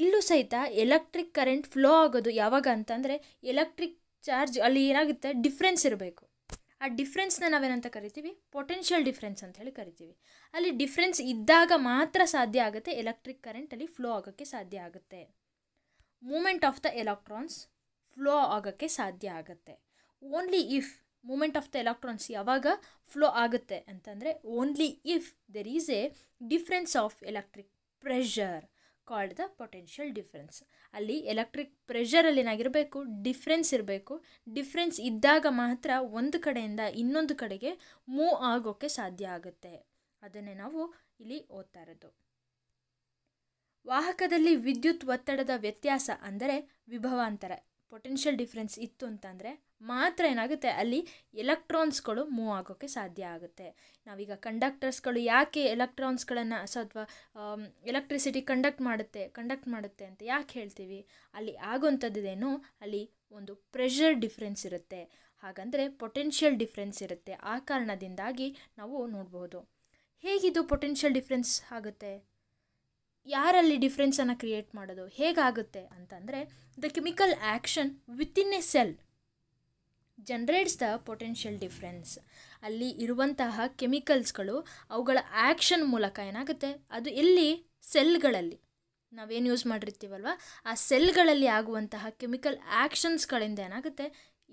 A: ಇಲ್ಲೂ ಸಹಿತ ಎಲೆಕ್ಟ್ರಿಕ್ ಕರೆಂಟ್ ಫ್ಲೋ ಆಗೋದು ಯಾವಾಗ ಅಂತಂದರೆ ಎಲೆಕ್ಟ್ರಿಕ್ ಚಾರ್ಜ್ ಅಲ್ಲಿ ಏನಾಗುತ್ತೆ ಡಿಫ್ರೆನ್ಸ್ ಇರಬೇಕು ಆ ಡಿಫ್ರೆನ್ಸ್ನ ನಾವೇನಂತ ಕರಿತೀವಿ ಪೊಟೆನ್ಷಿಯಲ್ ಡಿಫ್ರೆನ್ಸ್ ಅಂತ ಹೇಳಿ ಕರಿತೀವಿ ಅಲ್ಲಿ ಡಿಫ್ರೆನ್ಸ್ ಇದ್ದಾಗ ಮಾತ್ರ ಸಾಧ್ಯ ಆಗುತ್ತೆ ಎಲೆಕ್ಟ್ರಿಕ್ ಕರೆಂಟಲ್ಲಿ ಫ್ಲೋ ಆಗೋಕ್ಕೆ ಸಾಧ್ಯ ಆಗುತ್ತೆ moment of the electrons flow ಆಗೋಕ್ಕೆ ಸಾಧ್ಯ ಆಗುತ್ತೆ only if moment of the electrons ಯಾವಾಗ ಫ್ಲೋ ಆಗುತ್ತೆ ಅಂತಂದರೆ only if there is a difference of electric pressure called the potential difference ಅಲ್ಲಿ ಎಲೆಕ್ಟ್ರಿಕ್ ಪ್ರೆಷರಲ್ಲಿ ಏನಾಗಿರಬೇಕು ಡಿಫ್ರೆನ್ಸ್ ಇರಬೇಕು ಡಿಫ್ರೆನ್ಸ್ ಇದ್ದಾಗ ಮಾತ್ರ ಒಂದು ಕಡೆಯಿಂದ ಇನ್ನೊಂದು ಕಡೆಗೆ ಮೂವ್ ಆಗೋಕ್ಕೆ ಸಾಧ್ಯ ಆಗುತ್ತೆ ಅದನ್ನೇ ನಾವು ಇಲ್ಲಿ ಓದ್ತಾ ಇರೋದು ವಾಹಕದಲ್ಲಿ ವಿದ್ಯುತ್ ಒತ್ತಡದ ವ್ಯತ್ಯಾಸ ಅಂದರೆ ವಿಭವಾಂತರ ಪೊಟೆನ್ಷಿಯಲ್ ಡಿಫ್ರೆನ್ಸ್ ಇತ್ತು ಅಂತಂದರೆ ಮಾತ್ರ ಏನಾಗುತ್ತೆ ಅಲ್ಲಿ ಎಲೆಕ್ಟ್ರಾನ್ಸ್ಗಳು ಮೂವ್ ಆಗೋಕ್ಕೆ ಸಾಧ್ಯ ಆಗುತ್ತೆ ನಾವೀಗ ಕಂಡಕ್ಟರ್ಸ್ಗಳು ಯಾಕೆ ಎಲೆಕ್ಟ್ರಾನ್ಸ್ಗಳನ್ನು ಸೊ ಅಥವಾ ಎಲೆಕ್ಟ್ರಿಸಿಟಿ ಕಂಡಕ್ಟ್ ಮಾಡುತ್ತೆ ಕಂಡಕ್ಟ್ ಮಾಡುತ್ತೆ ಅಂತ ಯಾಕೆ ಹೇಳ್ತೀವಿ ಅಲ್ಲಿ ಆಗುವಂಥದ್ದೇನು ಅಲ್ಲಿ ಒಂದು ಪ್ರೆಷರ್ ಡಿಫ್ರೆನ್ಸ್ ಇರುತ್ತೆ ಹಾಗಂದರೆ ಪೊಟೆನ್ಷಿಯಲ್ ಡಿಫ್ರೆನ್ಸ್ ಇರುತ್ತೆ ಆ ಕಾರಣದಿಂದಾಗಿ ನಾವು ನೋಡ್ಬೋದು ಹೇಗಿದು ಪೊಟೆನ್ಷಿಯಲ್ ಡಿಫ್ರೆನ್ಸ್ ಆಗುತ್ತೆ ಯಾರಲ್ಲಿ ಡಿಫ್ರೆನ್ಸನ್ನು ಕ್ರಿಯೇಟ್ ಮಾಡೋದು ಹೇಗಾಗುತ್ತೆ ಅಂತಂದರೆ the chemical action within a cell generates the potential difference ಅಲ್ಲಿ ಇರುವಂತಹ ಕೆಮಿಕಲ್ಸ್ಗಳು ಅವುಗಳ ಆ್ಯಕ್ಷನ್ ಮೂಲಕ ಏನಾಗುತ್ತೆ ಅದು ಎಲ್ಲಿ ಸೆಲ್ಗಳಲ್ಲಿ ನಾವೇನು ಯೂಸ್ ಮಾಡಿರ್ತೀವಲ್ವ ಆ ಸೆಲ್ಗಳಲ್ಲಿ ಆಗುವಂತಹ ಕೆಮಿಕಲ್ ಆ್ಯಕ್ಷನ್ಸ್ಗಳಿಂದ ಏನಾಗುತ್ತೆ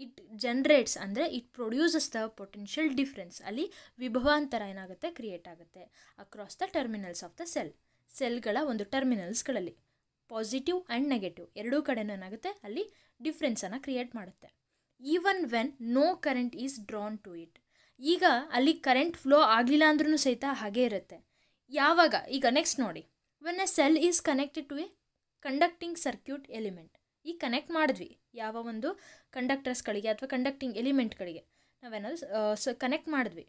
A: ಇಟ್ ಜನ್ರೇಟ್ಸ್ ಅಂದರೆ it produces the potential difference ಅಲ್ಲಿ ವಿಭವಾಂತರ ಏನಾಗುತ್ತೆ ಕ್ರಿಯೇಟ್ ಆಗುತ್ತೆ across the terminals of the cell ಸೆಲ್ಗಳ ಒಂದು ಟರ್ಮಿನಲ್ಸ್ಗಳಲ್ಲಿ ಪಾಸಿಟಿವ್ ಆ್ಯಂಡ್ ನೆಗೆಟಿವ್ ಎರಡೂ ಕಡೆನೂ ಏನಾಗುತ್ತೆ ಅಲ್ಲಿ ಡಿಫ್ರೆನ್ಸನ್ನು ಕ್ರಿಯೇಟ್ ಮಾಡುತ್ತೆ even when no current is drawn to it ಈಗ ಅಲ್ಲಿ ಕರೆಂಟ್ ಫ್ಲೋ ಆಗಲಿಲ್ಲ ಅಂದ್ರೂ ಸಹಿತ ಹಾಗೇ ಇರುತ್ತೆ ಯಾವಾಗ ಈಗ ನೆಕ್ಸ್ಟ್ ನೋಡಿ when a cell is connected to a conducting circuit element ಈಗ ಕನೆಕ್ಟ್ ಮಾಡಿದ್ವಿ ಯಾವ ಒಂದು ಕಂಡಕ್ಟರ್ಸ್ಗಳಿಗೆ ಅಥವಾ ಕಂಡಕ್ಟಿಂಗ್ ಎಲಿಮೆಂಟ್ಗಳಿಗೆ ನಾವೇನಾದ್ರು ಕನೆಕ್ಟ್ ಮಾಡಿದ್ವಿ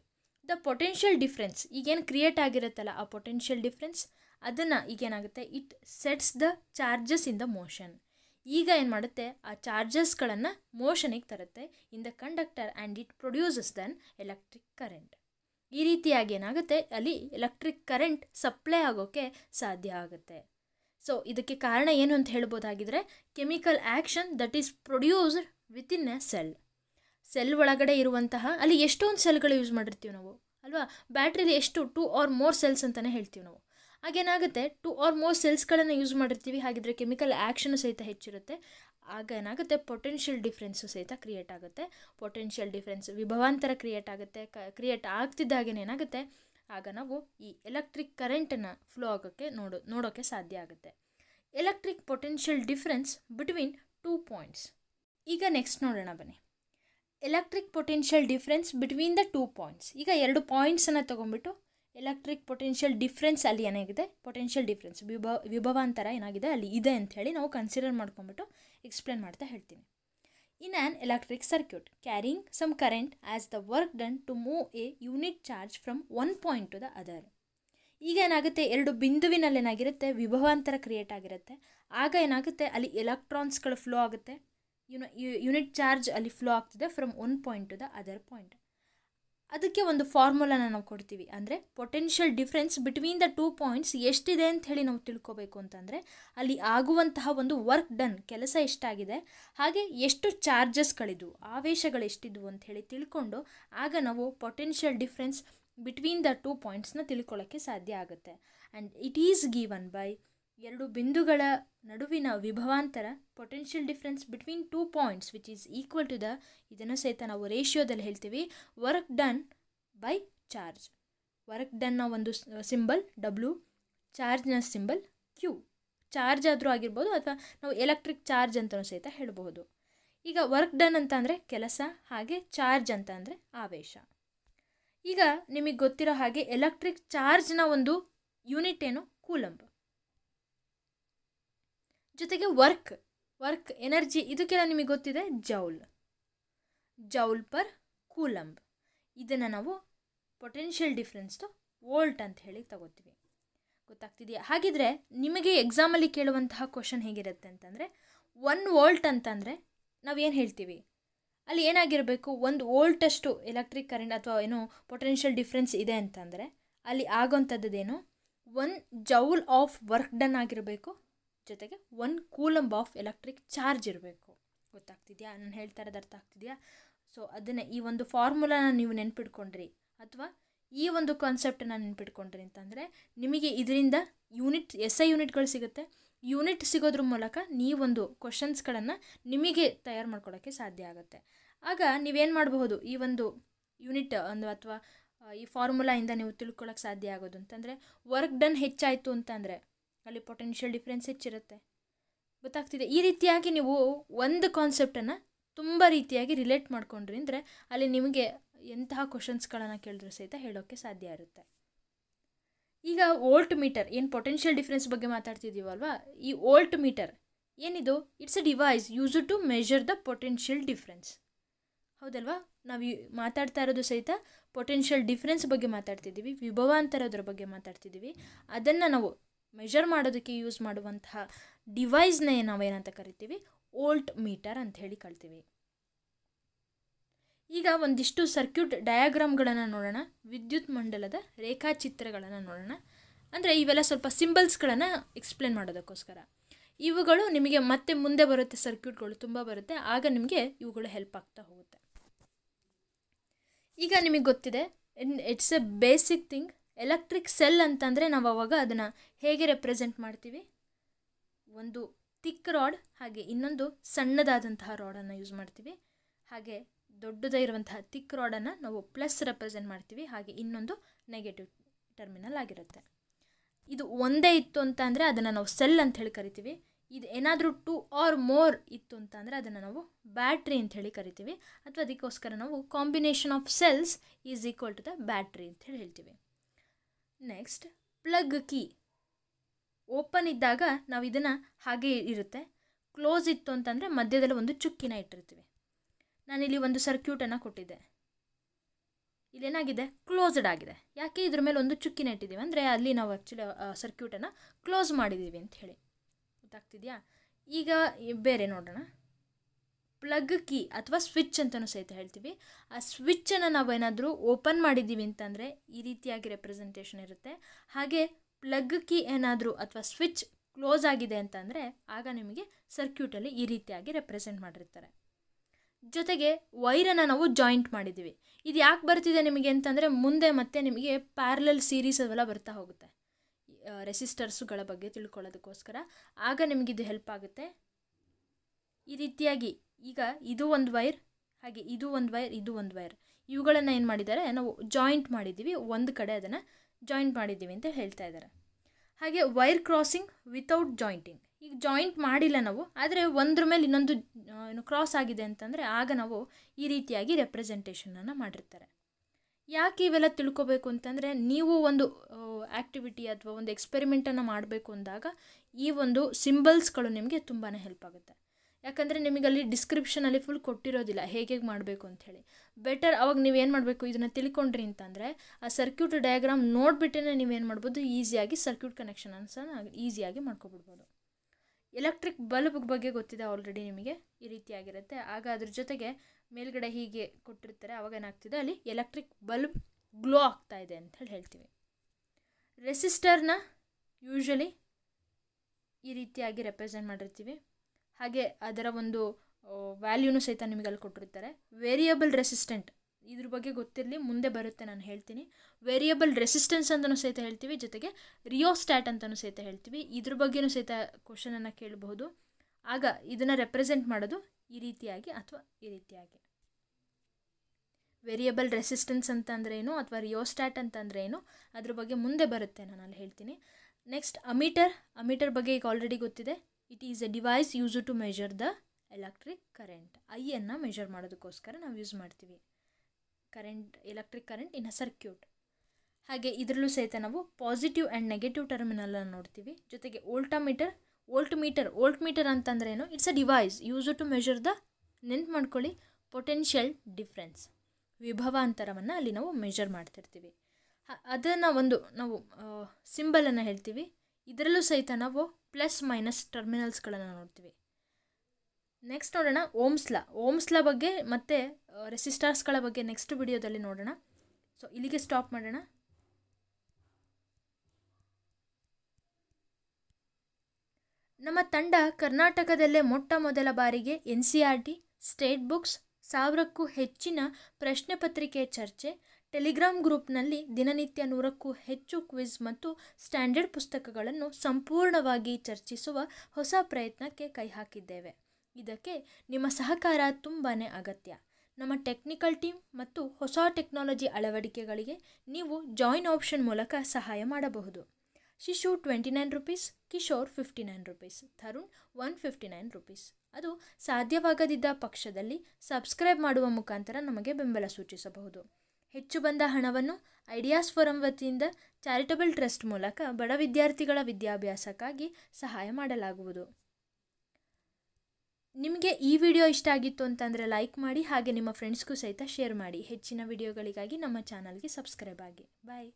A: ದ ಪೊಟೆನ್ಷಿಯಲ್ ಡಿಫ್ರೆನ್ಸ್ ಈಗೇನು ಕ್ರಿಯೇಟ್ ಆಗಿರುತ್ತಲ್ಲ ಆ ಪೊಟೆನ್ಷಿಯಲ್ ಡಿಫ್ರೆನ್ಸ್ ಅದನ್ನು ಈಗೇನಾಗುತ್ತೆ it sets the charges in the motion ಈಗ ಏನು ಮಾಡುತ್ತೆ ಆ ಚಾರ್ಜಸ್ಗಳನ್ನು ಮೋಷನಿಗೆ ತರುತ್ತೆ in the conductor and it produces then electric current ಈ ರೀತಿಯಾಗಿ ಏನಾಗುತ್ತೆ ಅಲ್ಲಿ ಎಲೆಕ್ಟ್ರಿಕ್ ಕರೆಂಟ್ ಸಪ್ಲೈ ಆಗೋಕ್ಕೆ ಸಾಧ್ಯ ಆಗುತ್ತೆ ಸೊ ಇದಕ್ಕೆ ಕಾರಣ ಏನು ಅಂತ ಹೇಳ್ಬೋದಾಗಿದ್ರೆ chemical action that is produced within a cell cell ಒಳಗಡೆ ಇರುವಂತಹ ಅಲ್ಲಿ ಎಷ್ಟೊಂದು ಸೆಲ್ಗಳು ಯೂಸ್ ಮಾಡಿರ್ತೀವಿ ನಾವು ಅಲ್ವಾ ಬ್ಯಾಟ್ರಿಲಿ ಎಷ್ಟು ಟೂ ಆರ್ ಮೋರ್ ಸೆಲ್ಸ್ ಅಂತಲೇ ಹೇಳ್ತೀವಿ ನಾವು ಹಾಗೇನಾಗುತ್ತೆ ಟು ಆರ್ ಮೋರ್ ಸೆಲ್ಸ್ಗಳನ್ನು ಯೂಸ್ ಮಾಡಿರ್ತೀವಿ ಹಾಗಿದ್ರೆ ಕೆಮಿಕಲ್ ಆ್ಯಕ್ಷನ್ ಸಹಿತ ಹೆಚ್ಚಿರುತ್ತೆ ಆಗ ಏನಾಗುತ್ತೆ ಪೊಟೆನ್ಷಿಯಲ್ ಡಿಫ್ರೆನ್ಸು ಸಹಿತ ಕ್ರಿಯೇಟ್ ಆಗುತ್ತೆ ಪೊಟೆನ್ಷಿಯಲ್ ಡಿಫ್ರೆನ್ಸ್ ವಿಭವಾಂತರ ಕ್ರಿಯೇಟ್ ಆಗುತ್ತೆ ಕ ಕ್ರಿಯೇಟ್ ಆಗ್ತಿದ್ದಾಗೇನೇನಾಗುತ್ತೆ ಆಗ ನಾವು ಈ ಎಲೆಕ್ಟ್ರಿಕ್ ಕರೆಂಟನ್ನು ಫ್ಲೋ ಆಗೋಕ್ಕೆ ನೋಡೋ ನೋಡೋಕ್ಕೆ ಸಾಧ್ಯ ಆಗುತ್ತೆ electric potential difference between two points ಈಗ ನೆಕ್ಸ್ಟ್ ನೋಡೋಣ ಬನ್ನಿ electric potential difference between the two points ಈಗ ಎರಡು ಪಾಯಿಂಟ್ಸನ್ನು ತೊಗೊಂಬಿಟ್ಟು ಎಲೆಕ್ಟ್ರಿಕ್ ಪೊಟೆನ್ಷಿಯಲ್ ಡಿಫ್ರೆನ್ಸ್ ಅಲ್ಲಿ ಏನಾಗಿದೆ ಪೊಟೆನ್ಷಿಯಲ್ ಡಿಫ್ರೆನ್ಸ್ ವಿಭವ ವಿಭವಾಂತರ ಏನಾಗಿದೆ ಅಲ್ಲಿ ಇದೆ ಅಂಥೇಳಿ ನಾವು ಕನ್ಸಿಡರ್ ಮಾಡ್ಕೊಂಬಿಟ್ಟು ಎಕ್ಸ್ಪ್ಲೇನ್ ಮಾಡ್ತಾ ಹೇಳ್ತೀನಿ in an electric circuit carrying some current as the work done to move a unit charge from one point to the other ಈಗ ಏನಾಗುತ್ತೆ ಎರಡು ಬಿಂದುವಿನಲ್ಲಿ ಏನಾಗಿರುತ್ತೆ ವಿಭವಾಂತರ ಕ್ರಿಯೇಟ್ ಆಗಿರುತ್ತೆ ಆಗ ಏನಾಗುತ್ತೆ ಅಲ್ಲಿ ಎಲೆಕ್ಟ್ರಾನ್ಸ್ಗಳು ಫ್ಲೋ ಆಗುತ್ತೆ ಯು ಯೂನಿಟ್ ಚಾರ್ಜ್ ಅಲ್ಲಿ ಫ್ಲೋ ಆಗ್ತಿದೆ from one point to the other point ಅದಕ್ಕೆ ಒಂದು ಫಾರ್ಮುಲಾನ ನಾವು ಕೊಡ್ತೀವಿ ಅಂದರೆ potential difference between the two points ಎಷ್ಟಿದೆ ಅಂತ ಹೇಳಿ ನಾವು ತಿಳ್ಕೋಬೇಕು ಅಂತಂದರೆ ಅಲ್ಲಿ ಆಗುವಂತಹ ಒಂದು ವರ್ಕ್ ಡನ್ ಕೆಲಸ ಎಷ್ಟಾಗಿದೆ ಹಾಗೆ ಎಷ್ಟು ಚಾರ್ಜಸ್ಗಳಿದ್ವು ಆವೇಶಗಳು ಎಷ್ಟಿದ್ವು ಅಂತ ಹೇಳಿ ತಿಳ್ಕೊಂಡು ಆಗ ನಾವು potential difference between the two ಪಾಯಿಂಟ್ಸ್ನ ತಿಳ್ಕೊಳ್ಳೋಕ್ಕೆ ಸಾಧ್ಯ ಆಗುತ್ತೆ and it is given by ಎರಡು ಬಿಂದುಗಳ ನಡುವಿನ ವಿಭವಾಂತರ potential difference between two points which is equal to the ಇದನ್ನು ಸಹಿತ ನಾವು ರೇಷಿಯೋದಲ್ಲಿ ಹೇಳ್ತೀವಿ work done by charge work ಡನ್ನ ಒಂದು ಸಿಂಬಲ್ ಡಬ್ಲ್ಯೂ ಚಾರ್ಜ್ನ ಸಿಂಬಲ್ ಕ್ಯೂ ಚಾರ್ಜ್ ಆದರೂ ಆಗಿರ್ಬೋದು ಅಥವಾ ನಾವು ಎಲೆಕ್ಟ್ರಿಕ್ ಚಾರ್ಜ್ ಅಂತಲೂ ಸಹಿತ ಹೇಳಬಹುದು ಈಗ ವರ್ಕ್ ಡನ್ ಅಂತ ಅಂದರೆ ಕೆಲಸ ಹಾಗೆ ಚಾರ್ಜ್ ಅಂತ ಅಂದರೆ ಆವೇಶ ಈಗ ನಿಮಗೆ ಗೊತ್ತಿರೋ ಹಾಗೆ ಎಲೆಕ್ಟ್ರಿಕ್ ಚಾರ್ಜ್ನ ಒಂದು ಯೂನಿಟ್ ಏನು ಕೂಲಂಬ್ ಜೊತೆಗೆ ವರ್ಕ್ ವರ್ಕ್ ಎನರ್ಜಿ ಇದಕ್ಕೆಲ್ಲ ನಿಮಗೆ ಗೊತ್ತಿದೆ ಜೌಲ್ ಜೌಲ್ ಪರ್ ಕೂಲಂಬ್ ಇದನ್ನು ನಾವು ಪೊಟೆನ್ಷಿಯಲ್ ಡಿಫ್ರೆನ್ಸ್ದು ವೋಲ್ಟ್ ಅಂತ ಹೇಳಿ ತಗೋತೀವಿ ಗೊತ್ತಾಗ್ತಿದೆಯಾ ಹಾಗಿದ್ರೆ ನಿಮಗೆ ಎಕ್ಸಾಮಲ್ಲಿ ಕೇಳುವಂತಹ ಕ್ವಶನ್ ಹೇಗಿರುತ್ತೆ ಅಂತಂದರೆ ಒನ್ ವೋಲ್ಟ್ ಅಂತಂದರೆ ಏನು ಹೇಳ್ತೀವಿ ಅಲ್ಲಿ ಏನಾಗಿರಬೇಕು ಒಂದು ವೋಲ್ಟಷ್ಟು ಎಲೆಕ್ಟ್ರಿಕ್ ಕರೆಂಟ್ ಅಥವಾ ಏನು ಪೊಟೆನ್ಷಿಯಲ್ ಡಿಫ್ರೆನ್ಸ್ ಇದೆ ಅಂತಂದರೆ ಅಲ್ಲಿ ಆಗೋಂಥದ್ದೇನು one joule of work done ಆಗಿರಬೇಕು ಜೊತೆಗೆ one coulomb of electric charge ಇರಬೇಕು ಗೊತ್ತಾಗ್ತಿದೆಯಾ ನಾನು ಹೇಳ್ತಾ ಇರೋದು ಅರ್ಥ ಆಗ್ತಿದೆಯಾ ಸೊ ಅದನ್ನು ಈ ಒಂದು ಫಾರ್ಮುಲಾನ ನೀವು ನೆನ್ಪಿಟ್ಕೊಂಡ್ರಿ ಅಥವಾ ಈ ಒಂದು ಕಾನ್ಸೆಪ್ಟನ್ನು ನೆನ್ಪಿಟ್ಕೊಂಡ್ರಿ ಅಂತಂದರೆ ನಿಮಗೆ ಇದರಿಂದ ಯೂನಿಟ್ ಎಸ್ ಐ ಯೂನಿಟ್ಗಳು ಸಿಗುತ್ತೆ ಯೂನಿಟ್ ಸಿಗೋದ್ರ ಮೂಲಕ ನೀವೊಂದು ಕ್ವಶನ್ಸ್ಗಳನ್ನು ನಿಮಗೆ ತಯಾರು ಮಾಡ್ಕೊಳ್ಳೋಕ್ಕೆ ಸಾಧ್ಯ ಆಗುತ್ತೆ ಆಗ ನೀವೇನು ಮಾಡಬಹುದು ಈ ಒಂದು ಯೂನಿಟ್ ಒಂದು ಅಥವಾ ಈ ಫಾರ್ಮುಲಾಯಿಂದ ನೀವು ತಿಳ್ಕೊಳ್ಳೋಕೆ ಸಾಧ್ಯ ಆಗೋದು ಅಂತಂದರೆ ವರ್ಕ್ ಡನ್ ಹೆಚ್ಚಾಯಿತು ಅಂತಂದರೆ ಅಲ್ಲಿ ಪೊಟೆನ್ಷಿಯಲ್ ಡಿಫ್ರೆನ್ಸ್ ಹೆಚ್ಚಿರುತ್ತೆ ಗೊತ್ತಾಗ್ತಿದೆ ಈ ರೀತಿಯಾಗಿ ನೀವು ಒಂದು ಕಾನ್ಸೆಪ್ಟನ್ನು ತುಂಬ ರೀತಿಯಾಗಿ ರಿಲೇಟ್ ಮಾಡ್ಕೊಂಡ್ರಿ ಅಂದರೆ ಅಲ್ಲಿ ನಿಮಗೆ ಎಂತಹ ಕ್ವಶನ್ಸ್ಗಳನ್ನು ಕೇಳಿದ್ರೂ ಸಹಿತ ಹೇಳೋಕ್ಕೆ ಸಾಧ್ಯ ಇರುತ್ತೆ ಈಗ ವೋಲ್ಟ್ ಮೀಟರ್ ಏನು ಪೊಟೆನ್ಷಿಯಲ್ ಡಿಫ್ರೆನ್ಸ್ ಬಗ್ಗೆ ಮಾತಾಡ್ತಿದ್ದೀವಲ್ವಾ ಈ ವೋಲ್ಟ್ ಮೀಟರ್ ಏನಿದು it's a device use to measure the potential difference ಹೌದಲ್ವಾ ನಾವು ಮಾತಾಡ್ತಾ ಇರೋದು ಸಹಿತ ಪೊಟೆನ್ಷಿಯಲ್ ಡಿಫ್ರೆನ್ಸ್ ಬಗ್ಗೆ ಮಾತಾಡ್ತಿದ್ದೀವಿ ಇರೋದ್ರ ಬಗ್ಗೆ ಮಾತಾಡ್ತಿದ್ದೀವಿ ಅದನ್ನು ನಾವು ಮೆಷರ್ ಮಾಡೋದಕ್ಕೆ ಯೂಸ್ ಮಾಡುವಂತಹ ಡಿವೈಸ್ನ ನಾವೇನಂತ ಕರಿತೀವಿ ಓಲ್ಟ್ ಮೀಟರ್ ಅಂತ ಹೇಳಿ ಕಳ್ತೀವಿ ಈಗ ಒಂದಿಷ್ಟು ಸರ್ಕ್ಯೂಟ್ ಡಯಾಗ್ರಾಮ್ಗಳನ್ನು ನೋಡೋಣ ವಿದ್ಯುತ್ ಮಂಡಲದ ರೇಖಾಚಿತ್ರಗಳನ್ನು ನೋಡೋಣ ಅಂದರೆ ಇವೆಲ್ಲ ಸ್ವಲ್ಪ ಸಿಂಬಲ್ಸ್ಗಳನ್ನು ಎಕ್ಸ್ಪ್ಲೇನ್ ಮಾಡೋದಕ್ಕೋಸ್ಕರ ಇವುಗಳು ನಿಮಗೆ ಮತ್ತೆ ಮುಂದೆ ಬರುತ್ತೆ ಸರ್ಕ್ಯೂಟ್ಗಳು ತುಂಬ ಬರುತ್ತೆ ಆಗ ನಿಮಗೆ ಇವುಗಳು ಹೆಲ್ಪ್ ಆಗ್ತಾ ಹೋಗುತ್ತೆ ಈಗ ನಿಮಗೆ ಗೊತ್ತಿದೆ it's a basic thing electric cell ಅಂತಂದರೆ ನಾವು ಅವಾಗ ಅದನ್ನು ಹೇಗೆ ರೆಪ್ರೆಸೆಂಟ್ ಮಾಡ್ತೀವಿ ಒಂದು ತಿಕ್ ರಾಡ್ ಹಾಗೆ ಇನ್ನೊಂದು ಸಣ್ಣದಾದಂತಹ ರಾಡನ್ನು ಯೂಸ್ ಮಾಡ್ತೀವಿ ಹಾಗೆ ದೊಡ್ಡದೇ ತಿಕ್ ರಾಡನ್ನು ನಾವು ಪ್ಲಸ್ ರೆಪ್ರೆಸೆಂಟ್ ಮಾಡ್ತೀವಿ ಹಾಗೆ ಇನ್ನೊಂದು ನೆಗೆಟಿವ್ ಟರ್ಮಿನಲ್ ಆಗಿರುತ್ತೆ ಇದು ಒಂದೇ ಇತ್ತು ಅಂತ ಅಂದರೆ ಅದನ್ನು ನಾವು ಸೆಲ್ ಅಂತ ಹೇಳಿ ಕರಿತೀವಿ ಇದು ಏನಾದರೂ ಟು ಆರ್ ಮೋರ್ ಇತ್ತು ಅಂತ ಅಂದರೆ ಅದನ್ನು ನಾವು ಬ್ಯಾಟ್ರಿ ಅಂತ ಹೇಳಿ ಕರಿತೀವಿ ಅಥವಾ ಅದಕ್ಕೋಸ್ಕರ ನಾವು combination of cells is equal to the battery ಅಂತ ಹೇಳಿ ಹೇಳ್ತೀವಿ ನೆಕ್ಸ್ಟ್ ಪ್ಲಗ್ ಕೀ ಓಪನ್ ಇದ್ದಾಗ ನಾವು ಇದನ್ನು ಹಾಗೆ ಇರುತ್ತೆ ಕ್ಲೋಸ್ ಇತ್ತು ಅಂತಂದರೆ ಮಧ್ಯದಲ್ಲಿ ಒಂದು ಚುಕ್ಕಿನ ಇಟ್ಟಿರ್ತೀವಿ ನಾನಿಲ್ಲಿ ಒಂದು ಸರ್ಕ್ಯೂಟನ್ನು ಕೊಟ್ಟಿದ್ದೆ ಇಲ್ಲೇನಾಗಿದೆ ಕ್ಲೋಸ್ಡ್ ಆಗಿದೆ ಯಾಕೆ ಇದ್ರ ಮೇಲೆ ಒಂದು ಚುಕ್ಕಿನ ಇಟ್ಟಿದ್ದೀವಿ ಅಂದರೆ ಅಲ್ಲಿ ನಾವು ಆ್ಯಕ್ಚುಲಿ ಸರ್ಕ್ಯೂಟನ್ನು ಕ್ಲೋಸ್ ಮಾಡಿದ್ದೀವಿ ಅಂತ ಹೇಳಿ ಗೊತ್ತಾಗ್ತಿದೆಯಾ ಈಗ ಬೇರೆ ನೋಡೋಣ ಪ್ಲಗ್ ಕೀ ಅಥವಾ ಸ್ವಿಚ್ ಅಂತಲೂ ಸಹಿತ ಹೇಳ್ತೀವಿ ಆ ಸ್ವಿಚ್ಚನ್ನು ನಾವೇನಾದರೂ ಓಪನ್ ಮಾಡಿದ್ದೀವಿ ಅಂತಂದರೆ ಈ ರೀತಿಯಾಗಿ ರೆಪ್ರೆಸೆಂಟೇಷನ್ ಇರುತ್ತೆ ಹಾಗೆ ಪ್ಲಗ್ ಕೀ ಏನಾದರೂ ಅಥವಾ ಸ್ವಿಚ್ ಕ್ಲೋಸ್ ಆಗಿದೆ ಅಂತಂದರೆ ಆಗ ನಿಮಗೆ ಸರ್ಕ್ಯೂಟಲ್ಲಿ ಈ ರೀತಿಯಾಗಿ ರೆಪ್ರೆಸೆಂಟ್ ಮಾಡಿರ್ತಾರೆ ಜೊತೆಗೆ ವೈರನ್ನು ನಾವು ಜಾಯಿಂಟ್ ಮಾಡಿದ್ದೀವಿ ಇದು ಯಾಕೆ ಬರ್ತಿದೆ ನಿಮಗೆ ಅಂತಂದರೆ ಮುಂದೆ ಮತ್ತೆ ನಿಮಗೆ ಪ್ಯಾರಲಲ್ ಸೀರೀಸ್ ಅದೆಲ್ಲ ಬರ್ತಾ ಹೋಗುತ್ತೆ ರೆಸಿಸ್ಟರ್ಸುಗಳ ಬಗ್ಗೆ ತಿಳ್ಕೊಳ್ಳೋದಕ್ಕೋಸ್ಕರ ಆಗ ನಿಮಗಿದು ಹೆಲ್ಪ್ ಆಗುತ್ತೆ ಈ ರೀತಿಯಾಗಿ ಈಗ ಇದು ಒಂದು ವೈರ್ ಹಾಗೆ ಇದು ಒಂದು ವೈರ್ ಇದು ಒಂದು ವೈರ್ ಇವುಗಳನ್ನು ಏನು ಮಾಡಿದ್ದಾರೆ ನಾವು ಜಾಯಿಂಟ್ ಮಾಡಿದ್ದೀವಿ ಒಂದು ಕಡೆ ಅದನ್ನು ಜಾಯಿಂಟ್ ಮಾಡಿದ್ದೀವಿ ಅಂತ ಹೇಳ್ತಾ ಇದ್ದಾರೆ ಹಾಗೆ ವೈರ್ ಕ್ರಾಸಿಂಗ್ ವಿತೌಟ್ ಜಾಯಿಂಟಿಂಗ್ ಈಗ ಜಾಯಿಂಟ್ ಮಾಡಿಲ್ಲ ನಾವು ಆದರೆ ಒಂದ್ರ ಮೇಲೆ ಇನ್ನೊಂದು ಏನು ಕ್ರಾಸ್ ಆಗಿದೆ ಅಂತಂದರೆ ಆಗ ನಾವು ಈ ರೀತಿಯಾಗಿ ರೆಪ್ರೆಸೆಂಟೇಷನನ್ನು ಮಾಡಿರ್ತಾರೆ ಯಾಕೆ ಇವೆಲ್ಲ ತಿಳ್ಕೊಬೇಕು ಅಂತಂದರೆ ನೀವು ಒಂದು ಆ್ಯಕ್ಟಿವಿಟಿ ಅಥವಾ ಒಂದು ಎಕ್ಸ್ಪೆರಿಮೆಂಟನ್ನು ಮಾಡಬೇಕು ಅಂದಾಗ ಈ ಒಂದು ಸಿಂಬಲ್ಸ್ಗಳು ನಿಮಗೆ ತುಂಬಾ ಹೆಲ್ಪ್ ಆಗುತ್ತೆ ಯಾಕಂದರೆ ನಿಮಗೆ ಅಲ್ಲಿ ಡಿಸ್ಕ್ರಿಪ್ಷನಲ್ಲಿ ಫುಲ್ ಕೊಟ್ಟಿರೋದಿಲ್ಲ ಹೇಗೆ ಹೇಗೆ ಮಾಡಬೇಕು ಅಂಥೇಳಿ ಬೆಟರ್ ಅವಾಗ ನೀವೇನು ಮಾಡಬೇಕು ಇದನ್ನು ತಿಳ್ಕೊಂಡ್ರಿ ಅಂತಂದರೆ ಆ ಸರ್ಕ್ಯೂಟ್ ಡಯಾಗ್ರಾಮ್ ನೋಡಿಬಿಟ್ಟೇ ನೀವೇನು ಮಾಡ್ಬೋದು ಈಸಿಯಾಗಿ ಸರ್ಕ್ಯೂಟ್ ಕನೆಕ್ಷನ್ ಸಹ ಈಸಿಯಾಗಿ ಮಾಡ್ಕೊಬಿಡ್ಬೋದು ಎಲೆಕ್ಟ್ರಿಕ್ ಬಲ್ಬ್ ಬಗ್ಗೆ ಗೊತ್ತಿದೆ ಆಲ್ರೆಡಿ ನಿಮಗೆ ಈ ರೀತಿಯಾಗಿರುತ್ತೆ ಆಗ ಅದ್ರ ಜೊತೆಗೆ ಮೇಲ್ಗಡೆ ಹೀಗೆ ಕೊಟ್ಟಿರ್ತಾರೆ ಅವಾಗ ಏನಾಗ್ತಿದೆ ಅಲ್ಲಿ ಎಲೆಕ್ಟ್ರಿಕ್ ಬಲ್ಬ್ ಗ್ಲೋ ಆಗ್ತಾ ಇದೆ ಅಂತೇಳಿ ಹೇಳ್ತೀವಿ ರೆಸಿಸ್ಟರ್ನ ಯೂಶಲಿ ಈ ರೀತಿಯಾಗಿ ರೆಪ್ರೆಸೆಂಟ್ ಮಾಡಿರ್ತೀವಿ ಹಾಗೆ ಅದರ ಒಂದು ವ್ಯಾಲ್ಯೂನು ಸಹಿತ ನಿಮಗೆ ಅಲ್ಲಿ ಕೊಟ್ಟಿರ್ತಾರೆ ವೇರಿಯಬಲ್ ರೆಸಿಸ್ಟೆಂಟ್ ಇದ್ರ ಬಗ್ಗೆ ಗೊತ್ತಿರಲಿ ಮುಂದೆ ಬರುತ್ತೆ ನಾನು ಹೇಳ್ತೀನಿ ವೇರಿಯಬಲ್ ರೆಸಿಸ್ಟೆನ್ಸ್ ಅಂತಲೂ ಸಹಿತ ಹೇಳ್ತೀವಿ ಜೊತೆಗೆ ರಿಯೋಸ್ಟ್ಯಾಟ್ ಅಂತಲೂ ಸಹಿತ ಹೇಳ್ತೀವಿ ಇದ್ರ ಬಗ್ಗೆಯೂ ಸಹಿತ ಕ್ವಶನನ್ನು ಕೇಳಬಹುದು ಆಗ ಇದನ್ನು ರೆಪ್ರೆಸೆಂಟ್ ಮಾಡೋದು ಈ ರೀತಿಯಾಗಿ ಅಥವಾ ಈ ರೀತಿಯಾಗಿ ವೇರಿಯಬಲ್ ರೆಸಿಸ್ಟೆನ್ಸ್ ಅಂತ ಏನು ಅಥವಾ ರಿಯೋಸ್ಟ್ಯಾಟ್ ಅಂತಂದ್ರೆ ಏನು ಅದ್ರ ಬಗ್ಗೆ ಮುಂದೆ ಬರುತ್ತೆ ನಾನು ಅಲ್ಲಿ ಹೇಳ್ತೀನಿ ನೆಕ್ಸ್ಟ್ ಅಮೀಟರ್ ಅಮೀಟರ್ ಬಗ್ಗೆ ಈಗ ಆಲ್ರೆಡಿ ಗೊತ್ತಿದೆ it is a device use to measure the electric current ಐಯನ್ನು ಮೆಷರ್ ಮಾಡೋದಕ್ಕೋಸ್ಕರ ನಾವು ಯೂಸ್ ಮಾಡ್ತೀವಿ current electric current in a circuit ಹಾಗೆ ಇದರಲ್ಲೂ ಸಹಿತ ನಾವು ಪಾಸಿಟಿವ್ ಆ್ಯಂಡ್ ನೆಗೆಟಿವ್ ಟರ್ಮಿನಲನ್ನು ನೋಡ್ತೀವಿ ಜೊತೆಗೆ meter voltmeter voltmeter ಅಂತಂದ್ರೆ ಏನು it's a device use to measure the ನೆನ್ಪು ಮಾಡ್ಕೊಳ್ಳಿ ಪೊಟೆನ್ಷಿಯಲ್ ಡಿಫ್ರೆನ್ಸ್ ವಿಭವಾಂತರವನ್ನು ಅಲ್ಲಿ ನಾವು ಮೆಜರ್ ಮಾಡ್ತಿರ್ತೀವಿ ಅದನ್ನು ಒಂದು ನಾವು ಸಿಂಬಲನ್ನು ಹೇಳ್ತೀವಿ ಇದರಲ್ಲೂ ಸಹಿತ ನಾವು ಪ್ಲಸ್ ಮೈನಸ್ ಟರ್ಮಿನಲ್ಸ್ಗಳನ್ನು ನೋಡ್ತೀವಿ ನೆಕ್ಸ್ಟ್ ನೋಡೋಣ ಓಮ್ಸ್ಲ ಓಮ್ಸ್ಲ ಬಗ್ಗೆ ಮತ್ತು ರೆಸಿಸ್ಟಾರ್ಸ್ಗಳ ಬಗ್ಗೆ ನೆಕ್ಸ್ಟ್ ವಿಡಿಯೋದಲ್ಲಿ ನೋಡೋಣ ಸೊ ಇಲ್ಲಿಗೆ ಸ್ಟಾಪ್ ಮಾಡೋಣ ನಮ್ಮ ತಂಡ ಕರ್ನಾಟಕದಲ್ಲೇ ಮೊಟ್ಟ ಮೊದಲ ಬಾರಿಗೆ N C R T state books ಸಾವಿರಕ್ಕೂ ಹೆಚ್ಚಿನ ಪ್ರಶ್ನೆ ಪತ್ರಿಕೆ ಚರ್ಚೆ ಟೆಲಿಗ್ರಾಮ್ ಗ್ರೂಪ್ನಲ್ಲಿ ದಿನನಿತ್ಯ ನೂರಕ್ಕೂ ಹೆಚ್ಚು ಕ್ವಿಜ್ ಮತ್ತು ಸ್ಟ್ಯಾಂಡರ್ಡ್ ಪುಸ್ತಕಗಳನ್ನು ಸಂಪೂರ್ಣವಾಗಿ ಚರ್ಚಿಸುವ ಹೊಸ ಪ್ರಯತ್ನಕ್ಕೆ ಕೈ ಹಾಕಿದ್ದೇವೆ ಇದಕ್ಕೆ ನಿಮ್ಮ ಸಹಕಾರ ತುಂಬಾ ಅಗತ್ಯ ನಮ್ಮ ಟೆಕ್ನಿಕಲ್ ಟೀಮ್ ಮತ್ತು ಹೊಸ ಟೆಕ್ನಾಲಜಿ ಅಳವಡಿಕೆಗಳಿಗೆ ನೀವು ಜಾಯಿನ್ ಆಪ್ಷನ್ ಮೂಲಕ ಸಹಾಯ ಮಾಡಬಹುದು Shishu twenty nine rupees Kishore fifty nine rupees Tarun one fifty nine rupees ಅದು ಸಾಧ್ಯವಾಗದಿದ್ದ ಪಕ್ಷದಲ್ಲಿ ಸಬ್ಸ್ಕ್ರೈಬ್ ಮಾಡುವ ಮುಖಾಂತರ ನಮಗೆ ಬೆಂಬಲ ಸೂಚಿಸಬಹುದು ಹೆಚ್ಚು ಬಂದ ಹಣವನ್ನು ಐಡಿಯಾಸ್ ಫೋರಂ ವತಿಯಿಂದ ಚಾರಿಟಬಲ್ ಟ್ರಸ್ಟ್ ಮೂಲಕ ಬಡ ವಿದ್ಯಾರ್ಥಿಗಳ ವಿದ್ಯಾಭ್ಯಾಸಕ್ಕಾಗಿ ಸಹಾಯ ಮಾಡಲಾಗುವುದು ನಿಮಗೆ ಈ ವಿಡಿಯೋ ಇಷ್ಟ ಆಗಿತ್ತು ಅಂತಂದರೆ ಲೈಕ್ ಮಾಡಿ ಹಾಗೆ ನಿಮ್ಮ ಫ್ರೆಂಡ್ಸ್ಗೂ ಸಹಿತ ಶೇರ್ ಮಾಡಿ ಹೆಚ್ಚಿನ ವಿಡಿಯೋಗಳಿಗಾಗಿ ನಮ್ಮ ಚಾನಲ್ಗೆ ಸಬ್ಸ್ಕ್ರೈಬ್ ಆಗಿ ಬಾಯ್